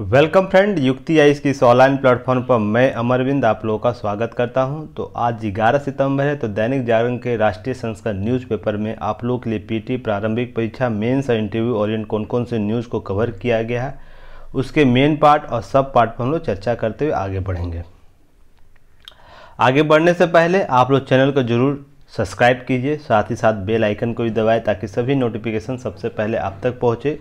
welcome friend युक्ति आई इसकी इस ऑनलाइन प्लेटफॉर्म पर मैं अमरविंद आप लोगों का स्वागत करता हूं तो आज 11 सितंबर है तो दैनिक जागरण के राष्ट्रीय संस्करण न्यूज़पेपर में आप लोगों के लिए पीटी प्रारंभिक परीक्षा मेंस और इंटरव्यू ओरिएंट कौन कौन से न्यूज़ को कवर किया गया है उसके मेन पार्ट और सब पार्ट पर हम लोग चर्चा करते हुए आगे बढ़ेंगे आगे बढ़ने से पहले आप लोग चैनल को जरूर सब्सक्राइब कीजिए साथ ही साथ बेलाइकन को भी दबाएँ ताकि सभी नोटिफिकेशन सबसे पहले आप तक पहुँचे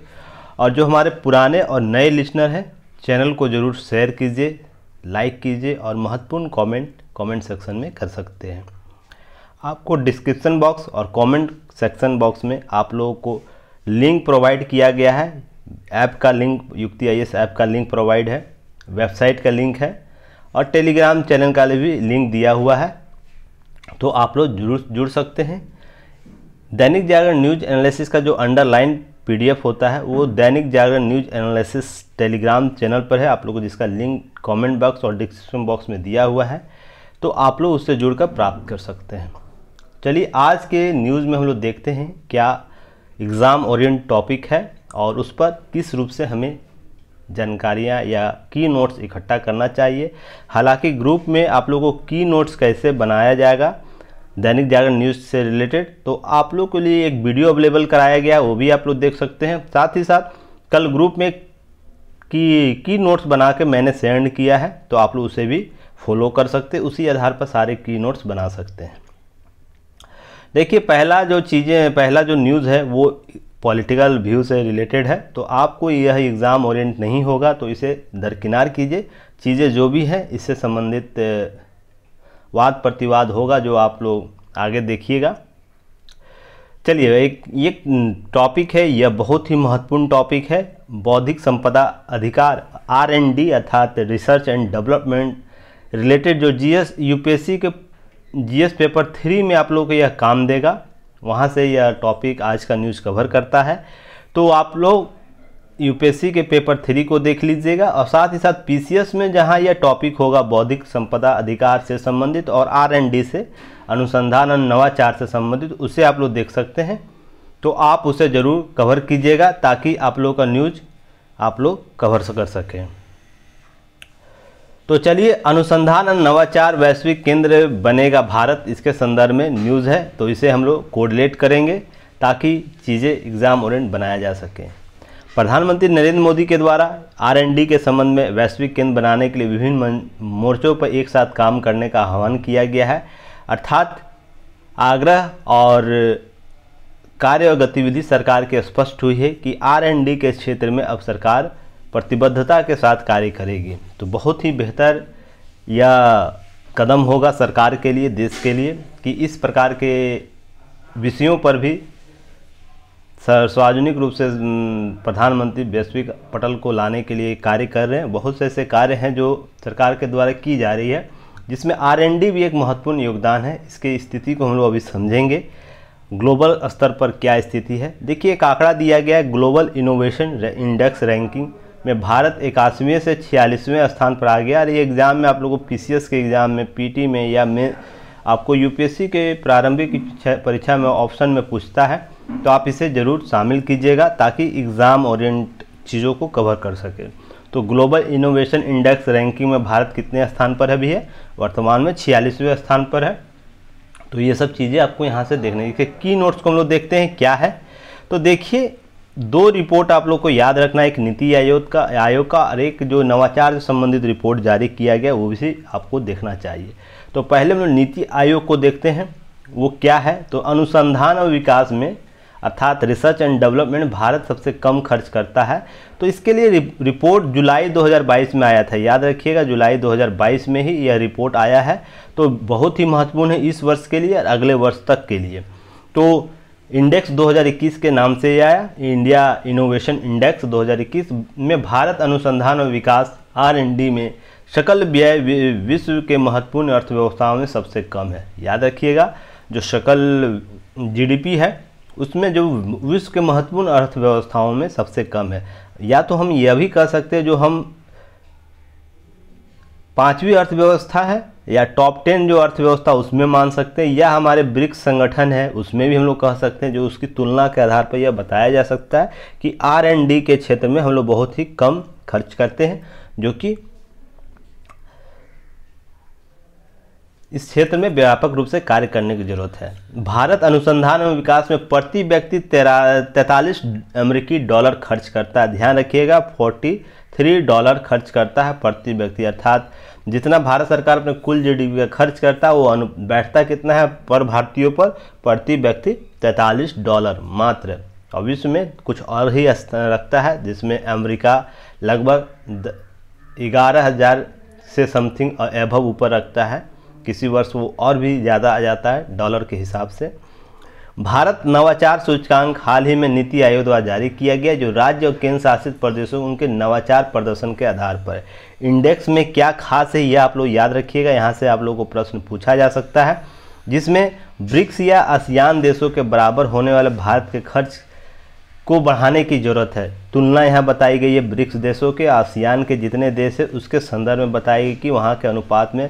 और जो हमारे पुराने और नए लिसनर हैं चैनल को ज़रूर शेयर कीजिए लाइक कीजिए और महत्वपूर्ण कमेंट कमेंट सेक्शन में कर सकते हैं आपको डिस्क्रिप्शन बॉक्स और कमेंट सेक्शन बॉक्स में आप लोगों को लिंक प्रोवाइड किया गया है ऐप का लिंक युक्ति आई ऐप का लिंक प्रोवाइड है वेबसाइट का लिंक है और टेलीग्राम चैनल का भी लिंक दिया हुआ है तो आप लोग जुड़ जुड़ सकते हैं दैनिक जागरण न्यूज एनालिसिस का जो अंडरलाइन पीडीएफ होता है वो Dainik Jagran news analysis Telegram channel पर है आप लोगों को जिसका लिंक कमेंट बॉक्स और डिस्क्रिप्शन बॉक्स में दिया हुआ है तो आप लोग उससे जुड़कर प्राप्त कर सकते हैं चलिए आज के न्यूज़ में हम लोग देखते हैं क्या एग्ज़ाम ओरिएंट टॉपिक है और उस पर किस रूप से हमें जानकारियाँ या की नोट्स इकट्ठा करना चाहिए हालांकि ग्रुप में आप लोगों को की नोट्स कैसे बनाया जाएगा दैनिक जागरण न्यूज़ से रिलेटेड तो आप लोग के लिए एक वीडियो अवेलेबल कराया गया वो भी आप लोग देख सकते हैं साथ ही साथ कल ग्रुप में की की नोट्स बना के मैंने सेंड किया है तो आप लोग उसे भी फॉलो कर सकते उसी आधार पर सारे की नोट्स बना सकते हैं देखिए पहला जो चीज़ें पहला जो न्यूज़ है वो पॉलिटिकल व्यू से रिलेटेड है तो आपको यह एग्ज़ाम ओरिएंट नहीं होगा तो इसे दरकिनार कीजिए चीज़ें जो भी हैं इससे संबंधित वाद प्रतिवाद होगा जो आप लोग आगे देखिएगा चलिए एक ये टॉपिक है यह बहुत ही महत्वपूर्ण टॉपिक है बौद्धिक संपदा अधिकार आर एंड डी अर्थात रिसर्च एंड डेवलपमेंट रिलेटेड जो जीएस यूपीएससी के जीएस पेपर थ्री में आप लोगों को यह काम देगा वहाँ से यह टॉपिक आज का न्यूज़ कवर करता है तो आप लोग यूपीएससी के पेपर थ्री को देख लीजिएगा और साथ ही साथ पीसीएस में जहां यह टॉपिक होगा बौद्धिक संपदा अधिकार से संबंधित और आरएनडी से अनुसंधान और नवाचार से संबंधित उसे आप लोग देख सकते हैं तो आप उसे ज़रूर कवर कीजिएगा ताकि आप लोग का न्यूज आप लोग कवर कर सकें तो चलिए अनुसंधान और नवाचार वैश्विक केंद्र बनेगा भारत इसके संदर्भ में न्यूज़ है तो इसे हम लोग कोडलेट करेंगे ताकि चीज़ें एग्ज़ाम ओरेंट बनाया जा सके प्रधानमंत्री नरेंद्र मोदी के द्वारा आरएनडी के संबंध में वैश्विक केंद्र बनाने के लिए विभिन्न मोर्चों पर एक साथ काम करने का आह्वान किया गया है अर्थात आग्रह और कार्य और गतिविधि सरकार के स्पष्ट हुई है कि आरएनडी के क्षेत्र में अब सरकार प्रतिबद्धता के साथ कार्य करेगी तो बहुत ही बेहतर यह कदम होगा सरकार के लिए देश के लिए कि इस प्रकार के विषयों पर भी सार्वजनिक रूप से प्रधानमंत्री वैश्विक पटल को लाने के लिए कार्य कर रहे हैं बहुत से ऐसे कार्य हैं जो सरकार के द्वारा की जा रही है जिसमें आर भी एक महत्वपूर्ण योगदान है इसके स्थिति को हम लोग अभी समझेंगे ग्लोबल स्तर पर क्या स्थिति है देखिए एक आंकड़ा दिया गया है ग्लोबल इनोवेशन इंडेक्स रैंकिंग में भारत इक्यासवें से छियालीसवें स्थान पर आ गया और ये एग्ज़ाम में आप लोगों को पी के एग्ज़ाम में पी में या में आपको यू के प्रारंभिक परीक्षा में ऑप्शन में पूछता है तो आप इसे ज़रूर शामिल कीजिएगा ताकि एग्ज़ाम ओरिएंट चीज़ों को कवर कर सके तो ग्लोबल इनोवेशन इंडेक्स रैंकिंग में भारत कितने स्थान पर है है वर्तमान में छियालीसवें स्थान पर है तो ये सब चीज़ें आपको यहाँ से देखने की की नोट्स को हम लोग देखते हैं क्या है तो देखिए दो रिपोर्ट आप लोग को याद रखना एक नीति आयोग का आयोग का और एक जो नवाचार से संबंधित रिपोर्ट जारी किया गया वो भी आपको देखना चाहिए तो पहले हम लोग नीति आयोग को देखते हैं वो क्या है तो अनुसंधान और विकास में अर्थात रिसर्च एंड डेवलपमेंट भारत सबसे कम खर्च करता है तो इसके लिए रिपोर्ट जुलाई 2022 में आया था याद रखिएगा जुलाई 2022 में ही यह रिपोर्ट आया है तो बहुत ही महत्वपूर्ण है इस वर्ष के लिए और अगले वर्ष तक के लिए तो इंडेक्स 2021 के नाम से यह आया इंडिया इनोवेशन इंडेक्स 2021 में भारत अनुसंधान और विकास आर में शकल व्यय विश्व के महत्वपूर्ण अर्थव्यवस्थाओं में सबसे कम है याद रखिएगा जो शकल जीडीपी है उसमें जो विश्व के महत्वपूर्ण अर्थव्यवस्थाओं में सबसे कम है या तो हम यह भी कह सकते हैं जो हम पांचवी अर्थव्यवस्था है या टॉप टेन जो अर्थव्यवस्था उसमें मान सकते हैं या हमारे ब्रिक्स संगठन है उसमें भी हम लोग कह सकते हैं जो उसकी तुलना के आधार पर यह बताया जा सकता है कि आर एंड डी के क्षेत्र में हम लोग बहुत ही कम खर्च करते हैं जो कि इस क्षेत्र में व्यापक रूप से कार्य करने की जरूरत है भारत अनुसंधान एवं विकास में प्रति व्यक्ति तैतालीस अमेरिकी डॉलर खर्च करता है ध्यान रखिएगा फोर्टी थ्री डॉलर खर्च करता है प्रति व्यक्ति अर्थात जितना भारत सरकार अपने कुल जीडीपी का खर्च करता है वो अनु बैठता कितना है पर भारतीयों पर प्रति व्यक्ति तैंतालीस डॉलर मात्र और विश्व में कुछ और ही स्थान रखता है जिसमें अमेरिका लगभग ग्यारह हज़ार से समथिंग और एभव ऊपर रखता है किसी वर्ष वो और भी ज़्यादा आ जाता है डॉलर के हिसाब से भारत नवाचार सूचकांक हाल ही में नीति आयोग द्वारा जारी किया गया जो राज्य और केंद्र शासित प्रदेशों उनके नवाचार प्रदर्शन के आधार पर इंडेक्स में क्या खास है यह आप लोग याद रखिएगा यहाँ से आप लोगों को प्रश्न पूछा जा सकता है जिसमें ब्रिक्स या आसियान देशों के बराबर होने वाले भारत के खर्च को बढ़ाने की जरूरत है तुलना यहाँ बताई गई है ब्रिक्स देशों के आसियान के जितने देश है उसके संदर्भ में बताई गई कि वहाँ के अनुपात में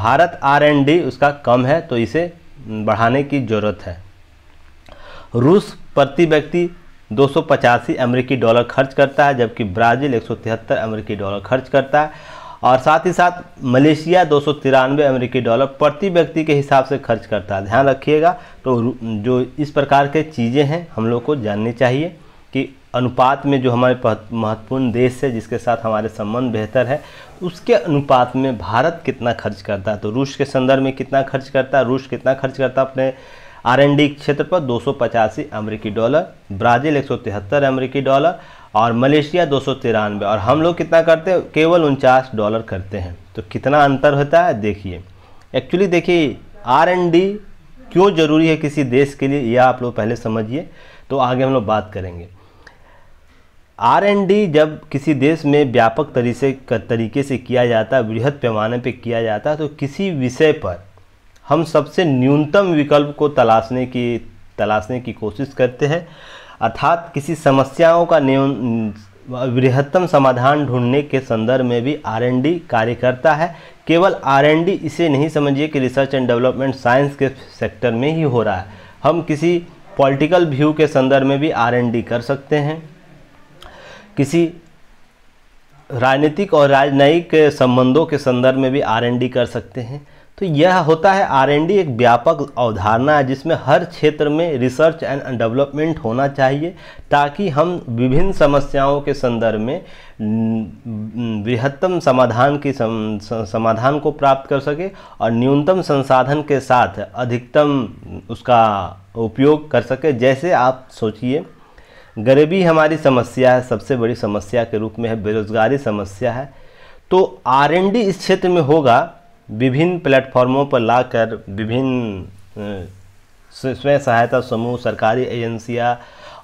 भारत डी उसका कम है तो इसे बढ़ाने की जरूरत है रूस प्रति व्यक्ति दो अमेरिकी डॉलर खर्च करता है जबकि ब्राज़ील एक अमेरिकी डॉलर खर्च करता है और साथ ही साथ मलेशिया दो अमेरिकी डॉलर प्रति व्यक्ति के हिसाब से खर्च करता है ध्यान रखिएगा तो जो इस प्रकार के चीज़ें हैं हम लोग को जाननी चाहिए कि अनुपात में जो हमारे महत्वपूर्ण देश है जिसके साथ हमारे संबंध बेहतर है उसके अनुपात में भारत कितना खर्च करता है तो रूस के संदर्भ में कितना खर्च करता है रूस कितना खर्च करता है अपने आर एन डी क्षेत्र पर दो अमेरिकी डॉलर ब्राज़ील एक अमेरिकी डॉलर और मलेशिया दो और हम लोग कितना करते हैं केवल उनचास डॉलर करते हैं तो कितना अंतर होता है देखिए एक्चुअली देखिए आर एंड डी क्यों ज़रूरी है किसी देश के लिए यह आप लोग पहले समझिए तो आगे हम लोग बात करेंगे आर एंड डी जब किसी देश में व्यापक तरीके तरीके से किया जाता है वृहद पैमाने पर किया जाता है तो किसी विषय पर हम सबसे न्यूनतम विकल्प को तलाशने की तलाशने की कोशिश करते हैं अर्थात किसी समस्याओं का न्यून बृहत्तम समाधान ढूंढने के संदर्भ में भी आरएनडी कार्य करता है केवल आरएनडी इसे नहीं समझिए कि रिसर्च एंड डेवलपमेंट साइंस के सेक्टर में ही हो रहा है हम किसी पॉलिटिकल व्यू के संदर्भ में भी आरएनडी कर सकते हैं किसी राजनीतिक और राजनयिक संबंधों के संदर्भ में भी आरएनडी कर सकते हैं तो यह होता है आरएनडी एक व्यापक अवधारणा है जिसमें हर क्षेत्र में रिसर्च एंड डेवलपमेंट होना चाहिए ताकि हम विभिन्न समस्याओं के संदर्भ में बृहत्तम समाधान की सम, समाधान को प्राप्त कर सके और न्यूनतम संसाधन के साथ अधिकतम उसका उपयोग कर सके जैसे आप सोचिए गरीबी हमारी समस्या है सबसे बड़ी समस्या के रूप में है बेरोज़गारी समस्या है तो आर इस क्षेत्र में होगा विभिन्न प्लेटफॉर्मों पर लाकर विभिन्न स्वयं सहायता समूह सरकारी एजेंसियाँ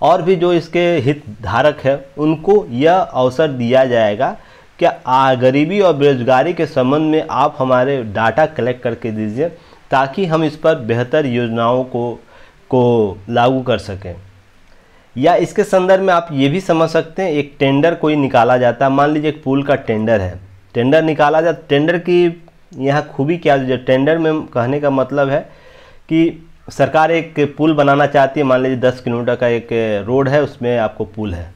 और भी जो इसके हितधारक हैं उनको यह अवसर दिया जाएगा कि गरीबी और बेरोजगारी के संबंध में आप हमारे डाटा कलेक्ट करके दीजिए ताकि हम इस पर बेहतर योजनाओं को को लागू कर सकें या इसके संदर्भ में आप ये भी समझ सकते हैं एक टेंडर कोई निकाला जाता है मान लीजिए एक पुल का टेंडर है टेंडर निकाला जाता टेंडर की यहाँ खूबी क्या जो टेंडर में कहने का मतलब है कि सरकार एक पुल बनाना चाहती है मान लीजिए दस किलोमीटर का एक रोड है उसमें आपको पुल है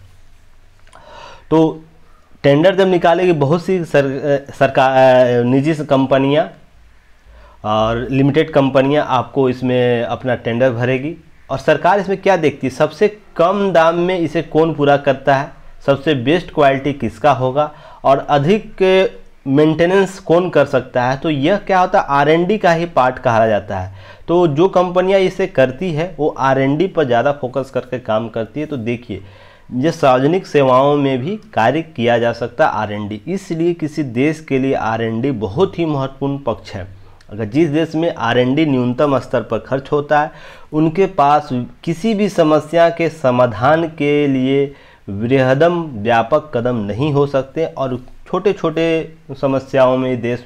तो टेंडर जब निकालेगी बहुत सी सर, सरकार निजी कंपनियाँ और लिमिटेड कंपनियां आपको इसमें अपना टेंडर भरेगी और सरकार इसमें क्या देखती है सबसे कम दाम में इसे कौन पूरा करता है सबसे बेस्ट क्वालिटी किसका होगा और अधिक मेंटेनेंस कौन कर सकता है तो यह क्या होता है आर का ही पार्ट कहा जाता है तो जो कंपनियां इसे करती है वो आर पर ज़्यादा फोकस करके काम करती है तो देखिए ये सार्वजनिक सेवाओं में भी कार्य किया जा सकता है आर इसलिए किसी देश के लिए आर बहुत ही महत्वपूर्ण पक्ष है अगर जिस देश में आर न्यूनतम स्तर पर खर्च होता है उनके पास किसी भी समस्या के समाधान के लिए वृहदम व्यापक कदम नहीं हो सकते और छोटे छोटे समस्याओं में देश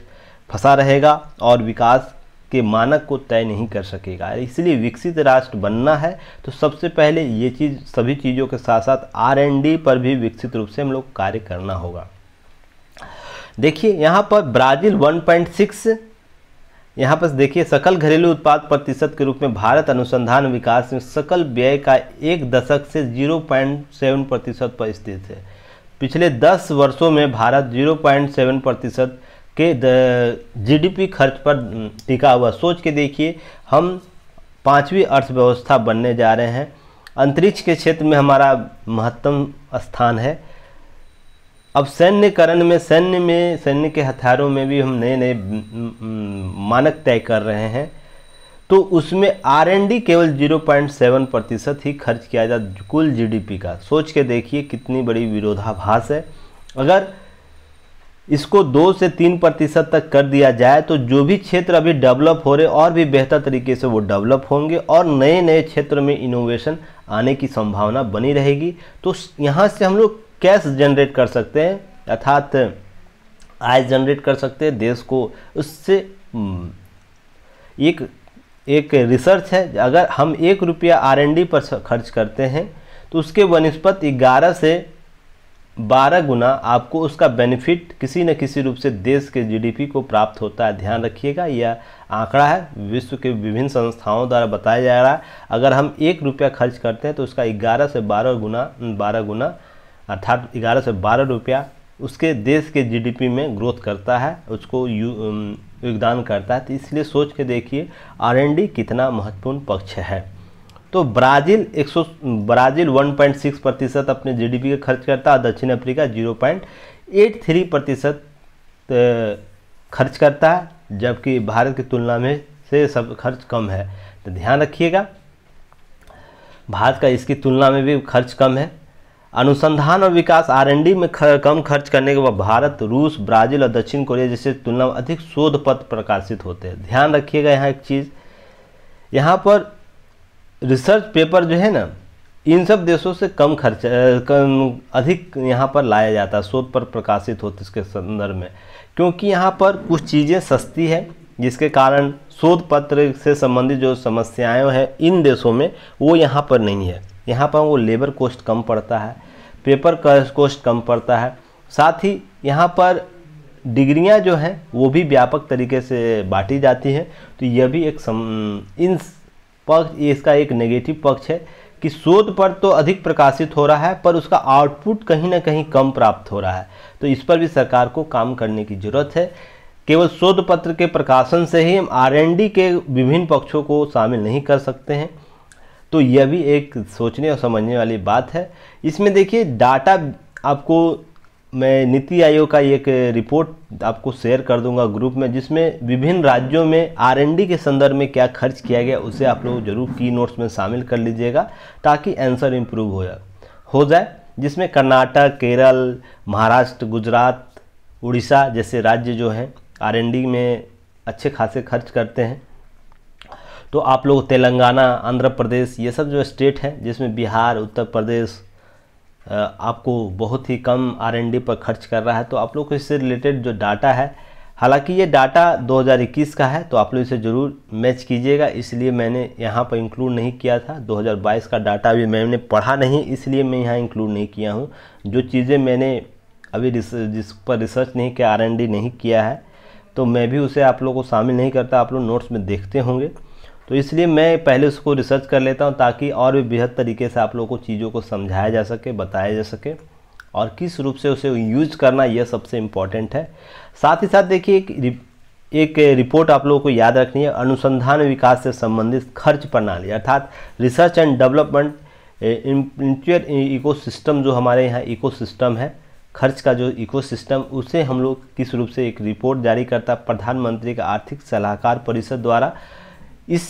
फंसा रहेगा और विकास के मानक को तय नहीं कर सकेगा इसलिए विकसित राष्ट्र बनना है तो सबसे पहले ये चीज़ सभी चीज़ों के साथ साथ आर पर भी विकसित रूप से हम लोग कार्य करना होगा देखिए यहाँ पर ब्राज़ील 1.6 यहाँ पर देखिए सकल घरेलू उत्पाद प्रतिशत के रूप में भारत अनुसंधान विकास में सकल व्यय का एक दशक से सेवन प्रतिशत पर स्थित है पिछले 10 वर्षों में भारत 0.7 प्रतिशत के जीडीपी खर्च पर टिका हुआ सोच के देखिए हम पांचवी अर्थव्यवस्था बनने जा रहे हैं अंतरिक्ष के क्षेत्र में हमारा महत्तम स्थान है अब सैन्यकरण में सैन्य में सैन्य के हथियारों में भी हम नए नए मानक तय कर रहे हैं तो उसमें आर डी केवल 0.7 प्रतिशत ही खर्च किया जा कुल जीडीपी का सोच के देखिए कितनी बड़ी विरोधाभास है अगर इसको दो से तीन प्रतिशत तक कर दिया जाए तो जो भी क्षेत्र अभी डेवलप हो रहे और भी बेहतर तरीके से वो डेवलप होंगे और नए नए क्षेत्र में इनोवेशन आने की संभावना बनी रहेगी तो यहाँ से हम लोग कैश जनरेट कर सकते हैं अर्थात आय जनरेट कर सकते हैं देश को उससे हम्म, एक एक रिसर्च है अगर हम एक रुपया आरएनडी पर खर्च करते हैं तो उसके वनस्पत ग्यारह से बारह गुना आपको उसका बेनिफिट किसी न किसी रूप से देश के जीडीपी को प्राप्त होता है ध्यान रखिएगा यह आंकड़ा है विश्व के विभिन्न संस्थाओं द्वारा बताया जा रहा है अगर हम एक रुपया खर्च करते हैं तो उसका ग्यारह से बारह गुना बारह गुना अर्थात ग्यारह से बारह रुपया उसके देश के जीडीपी में ग्रोथ करता है उसको यू योगदान करता है तो इसलिए सोच के देखिए डी कितना महत्वपूर्ण पक्ष है तो ब्राज़ील 100 ब्राज़ील 1.6 प्रतिशत अपने जीडीपी का खर्च करता है दक्षिण अफ्रीका 0.83 प्रतिशत खर्च करता है जबकि भारत की तुलना में से सब खर्च कम है तो ध्यान रखिएगा भारत का इसकी तुलना में भी खर्च कम है अनुसंधान और विकास आरएनडी में खर, कम खर्च करने के बाद भारत रूस ब्राज़ील और दक्षिण कोरिया जैसे तुलना में अधिक शोध पत्र प्रकाशित होते हैं ध्यान रखिएगा यहाँ एक चीज़ यहाँ पर रिसर्च पेपर जो है ना इन सब देशों से कम खर्च कम अधिक यहाँ पर लाया जाता है शोध पर प्रकाशित होते इसके संदर्भ में क्योंकि यहाँ पर कुछ चीज़ें सस्ती है जिसके कारण शोध पत्र से संबंधित जो समस्याएं हैं इन देशों में वो यहाँ पर नहीं है यहाँ पर वो लेबर कॉस्ट कम पड़ता है पेपर कॉस्ट कम पड़ता है साथ ही यहाँ पर डिग्रियाँ जो हैं वो भी व्यापक तरीके से बांटी जाती हैं तो यह भी एक सम इन पक्ष इसका एक नेगेटिव पक्ष है कि शोध पर तो अधिक प्रकाशित हो रहा है पर उसका आउटपुट कहीं ना कहीं कम प्राप्त हो रहा है तो इस पर भी सरकार को काम करने की ज़रूरत है केवल शोध पत्र के प्रकाशन से ही हम आर के विभिन्न पक्षों को शामिल नहीं कर सकते हैं तो यह भी एक सोचने और समझने वाली बात है इसमें देखिए डाटा आपको मैं नीति आयोग का एक रिपोर्ट आपको शेयर कर दूंगा ग्रुप में जिसमें विभिन्न राज्यों में आरएनडी के संदर्भ में क्या खर्च किया गया उसे आप लोग जरूर की नोट्स में शामिल कर लीजिएगा ताकि आंसर इम्प्रूव हो जाए हो जाए जिसमें कर्नाटक केरल महाराष्ट्र गुजरात उड़ीसा जैसे राज्य जो हैं आर में अच्छे खासे खर्च करते हैं तो आप लोग तेलंगाना आंध्र प्रदेश ये सब जो स्टेट हैं जिसमें बिहार उत्तर प्रदेश आपको बहुत ही कम आर पर खर्च कर रहा है तो आप लोग को इससे रिलेटेड जो डाटा है हालांकि ये डाटा 2021 का है तो आप लोग इसे ज़रूर मैच कीजिएगा इसलिए मैंने यहाँ पर इंक्लूड नहीं किया था 2022 का डाटा अभी मैंने पढ़ा नहीं इसलिए मैं यहाँ इंक्लूड नहीं किया हूँ जो चीज़ें मैंने अभी जिस पर रिसर्च नहीं किया आर नहीं किया है तो मैं भी उसे आप लोग को शामिल नहीं करता आप लोग नोट्स में देखते होंगे तो इसलिए मैं पहले उसको रिसर्च कर लेता हूँ ताकि और भी बेहद तरीके से आप लोगों को चीज़ों को समझाया जा सके बताया जा सके और किस रूप से उसे यूज करना यह सबसे इम्पॉर्टेंट है साथ ही साथ देखिए एक एक रिपोर्ट आप लोगों को याद रखनी है अनुसंधान विकास से संबंधित खर्च प्रणाली अर्थात रिसर्च एंड डेवलपमेंट इंटर इको जो हमारे यहाँ इको है खर्च का जो इको उसे हम लोग किस रूप से एक रिपोर्ट जारी करता प्रधानमंत्री का आर्थिक सलाहकार परिषद द्वारा इस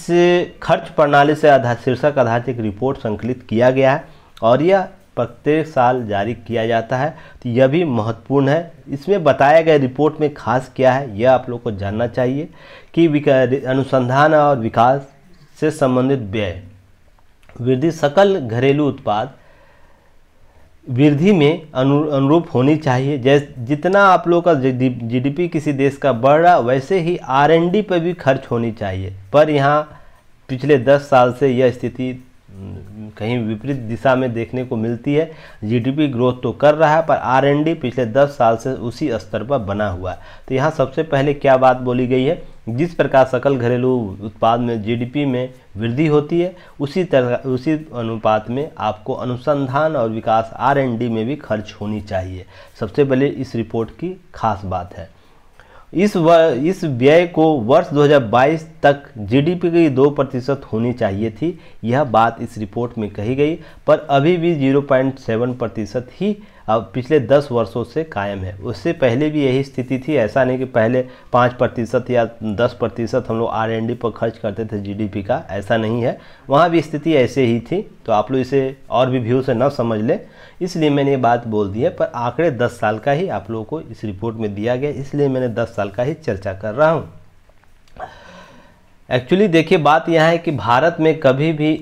खर्च प्रणाली से आधार शीर्षक आधारित एक रिपोर्ट संकलित किया गया है और यह प्रत्येक साल जारी किया जाता है तो यह भी महत्वपूर्ण है इसमें बताया गया रिपोर्ट में खास क्या है यह आप लोग को जानना चाहिए कि अनुसंधान और विकास से संबंधित व्यय वृद्धि सकल घरेलू उत्पाद वृद्धि में अनु अनुरूप होनी चाहिए जैसे जितना आप लोग का जीडीपी किसी देश का बढ़ रहा वैसे ही आरएनडी पर भी खर्च होनी चाहिए पर यहाँ पिछले दस साल से यह स्थिति कहीं विपरीत दिशा में देखने को मिलती है जीडीपी ग्रोथ तो कर रहा है पर आरएनडी पिछले 10 साल से उसी स्तर पर बना हुआ है तो यहाँ सबसे पहले क्या बात बोली गई है जिस प्रकार सकल घरेलू उत्पाद में जीडीपी में वृद्धि होती है उसी तरह उसी अनुपात में आपको अनुसंधान और विकास आरएनडी में भी खर्च होनी चाहिए सबसे पहले इस रिपोर्ट की खास बात है इस व, इस व्यय को वर्ष 2022 तक जीडीपी की दो प्रतिशत होनी चाहिए थी यह बात इस रिपोर्ट में कही गई पर अभी भी 0.7 प्रतिशत ही अब पिछले 10 वर्षों से कायम है उससे पहले भी यही स्थिति थी ऐसा नहीं कि पहले 5 प्रतिशत या 10 प्रतिशत हम लोग आर पर खर्च करते थे जीडीपी का ऐसा नहीं है वहाँ भी स्थिति ऐसे ही थी तो आप लोग इसे और भी व्यू से न समझ लें इसलिए मैंने ये बात बोल दी है पर आंकड़े 10 साल का ही आप लोगों को इस रिपोर्ट में दिया गया इसलिए मैंने 10 साल का ही चर्चा कर रहा हूँ एक्चुअली देखिए बात यह है कि भारत में कभी भी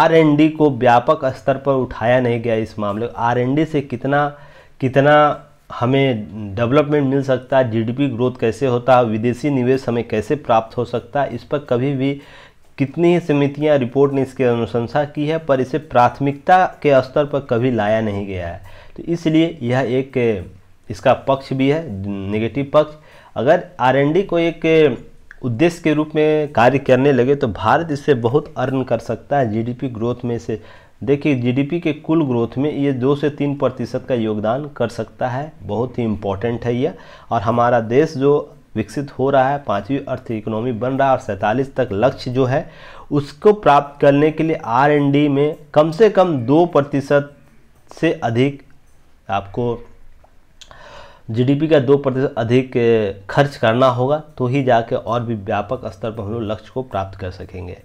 आर को व्यापक स्तर पर उठाया नहीं गया इस मामले आर से कितना कितना हमें डेवलपमेंट मिल सकता है जीडीपी ग्रोथ कैसे होता है विदेशी निवेश हमें कैसे प्राप्त हो सकता है इस पर कभी भी कितनी ही समितियाँ रिपोर्ट ने इसकी अनुशंसा की है पर इसे प्राथमिकता के स्तर पर कभी लाया नहीं गया है तो इसलिए यह एक इसका पक्ष भी है नेगेटिव पक्ष अगर डी को एक उद्देश्य के रूप में कार्य करने लगे तो भारत इससे बहुत अर्न कर सकता है जीडीपी ग्रोथ में से देखिए जीडीपी के कुल ग्रोथ में ये दो से तीन प्रतिशत का योगदान कर सकता है बहुत ही इम्पोर्टेंट है यह और हमारा देश जो विकसित हो रहा है पाँचवीं अर्थ इकोनॉमी बन रहा है और सैंतालीस तक लक्ष्य जो है उसको प्राप्त करने के लिए आरएनडी में कम से कम दो प्रतिशत से अधिक आपको जीडीपी का दो प्रतिशत अधिक खर्च करना होगा तो ही जाके और भी व्यापक स्तर पर हम लोग लक्ष्य को प्राप्त कर सकेंगे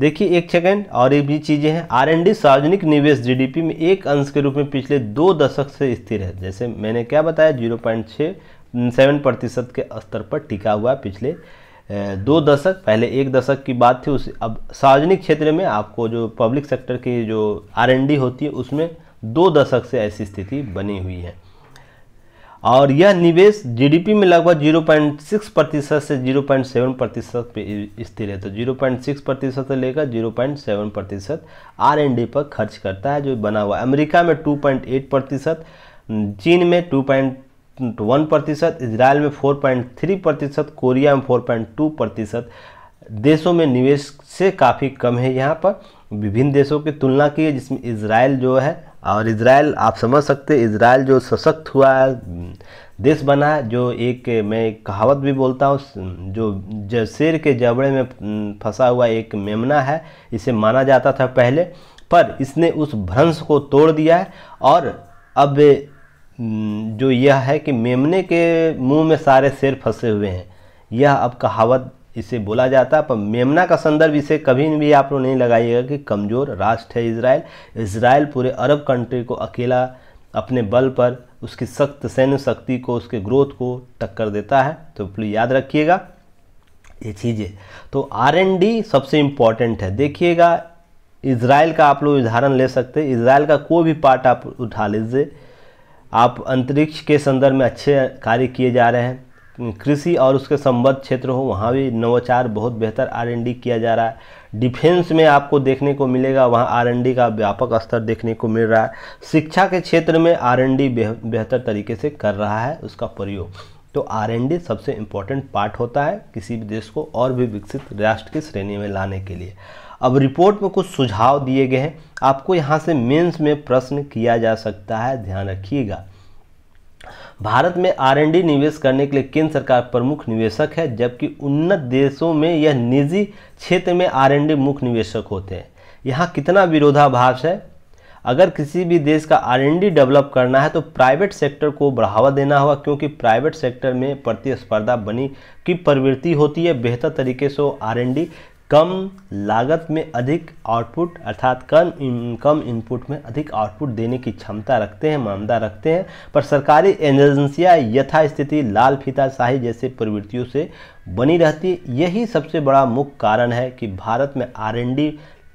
देखिए एक सेकेंड और एक भी चीज़ें हैं आरएनडी सार्वजनिक निवेश जीडीपी में एक अंश के रूप में पिछले दो दशक से स्थिर है जैसे मैंने क्या बताया जीरो पॉइंट छः सेवन प्रतिशत के स्तर पर टिका हुआ है पिछले दो दशक पहले एक दशक की बात थी उस अब सार्वजनिक क्षेत्र में आपको जो पब्लिक सेक्टर की जो डी होती है उसमें दो दशक से ऐसी स्थिति बनी हुई है और यह निवेश जीडीपी में लगभग 0.6 प्रतिशत से 0.7 प्रतिशत पे स्थिर है तो 0.6 प्रतिशत से लेकर 0.7 प्रतिशत आर पर खर्च करता है जो बना हुआ अमेरिका में 2.8 प्रतिशत चीन में पॉइंट वन प्रतिशत इसराइल में फोर पॉइंट थ्री प्रतिशत कोरिया में फोर पॉइंट टू प्रतिशत देशों में निवेश से काफ़ी कम है यहाँ पर विभिन्न देशों की तुलना की है जिसमें इसराइल जो है और इसराइल आप समझ सकते हैं इसराइल जो सशक्त हुआ है देश बना है जो एक मैं कहावत भी बोलता हूँ जो शेर के जबड़े में फंसा हुआ एक मेमना है इसे माना जाता था पहले पर इसने उस भ्रंश को तोड़ दिया है और अब हम्म, जो यह है कि मेमने के मुंह में सारे शेर फंसे हुए हैं यह अब कहावत इसे बोला जाता है पर मेमना का संदर्भ इसे कभी भी आप लोग नहीं लगाइएगा कि कमज़ोर राष्ट्र है इसराइल इसराइल पूरे अरब कंट्री को अकेला अपने बल पर उसकी सख्त सैन्य शक्ति को उसके ग्रोथ को टक्कर देता है तो प्लीज़ याद रखिएगा ये चीज़ें तो आर एन डी सबसे इम्पॉर्टेंट है देखिएगा इसराइल का आप लोग उदाहरण ले सकते हैं इसराइल का कोई भी पार्ट आप उठा लीजिए आप अंतरिक्ष के संदर्भ में अच्छे कार्य किए जा रहे हैं कृषि और उसके संबद्ध क्षेत्र हो वहाँ भी नवाचार बहुत बेहतर आरएनडी किया जा रहा है डिफेंस में आपको देखने को मिलेगा वहाँ आरएनडी का व्यापक स्तर देखने को मिल रहा है शिक्षा के क्षेत्र में आरएनडी बेहतर तरीके से कर रहा है उसका प्रयोग तो आरएनडी सबसे इम्पोर्टेंट पार्ट होता है किसी भी देश को और भी विकसित राष्ट्र की श्रेणी में लाने के लिए अब रिपोर्ट में कुछ सुझाव दिए गए हैं आपको यहाँ से मेंस में प्रश्न किया जा सकता है ध्यान रखिएगा भारत में आरएनडी निवेश करने के लिए केंद्र सरकार प्रमुख निवेशक है जबकि उन्नत देशों में यह निजी क्षेत्र में आरएनडी मुख्य निवेशक होते हैं यहाँ कितना विरोधाभास है अगर किसी भी देश का आरएनडी डेवलप करना है तो प्राइवेट सेक्टर को बढ़ावा देना होगा क्योंकि प्राइवेट सेक्टर में प्रतिस्पर्धा बनी की प्रवृत्ति होती है बेहतर तरीके से आरएनडी कम लागत में अधिक आउटपुट अर्थात कम इन, कम इनपुट में अधिक आउटपुट देने की क्षमता रखते हैं मामदा रखते हैं पर सरकारी एजेंसियाँ यथास्थिति लाल फीताशाही जैसे प्रवृत्तियों से बनी रहती यही सबसे बड़ा मुख्य कारण है कि भारत में आर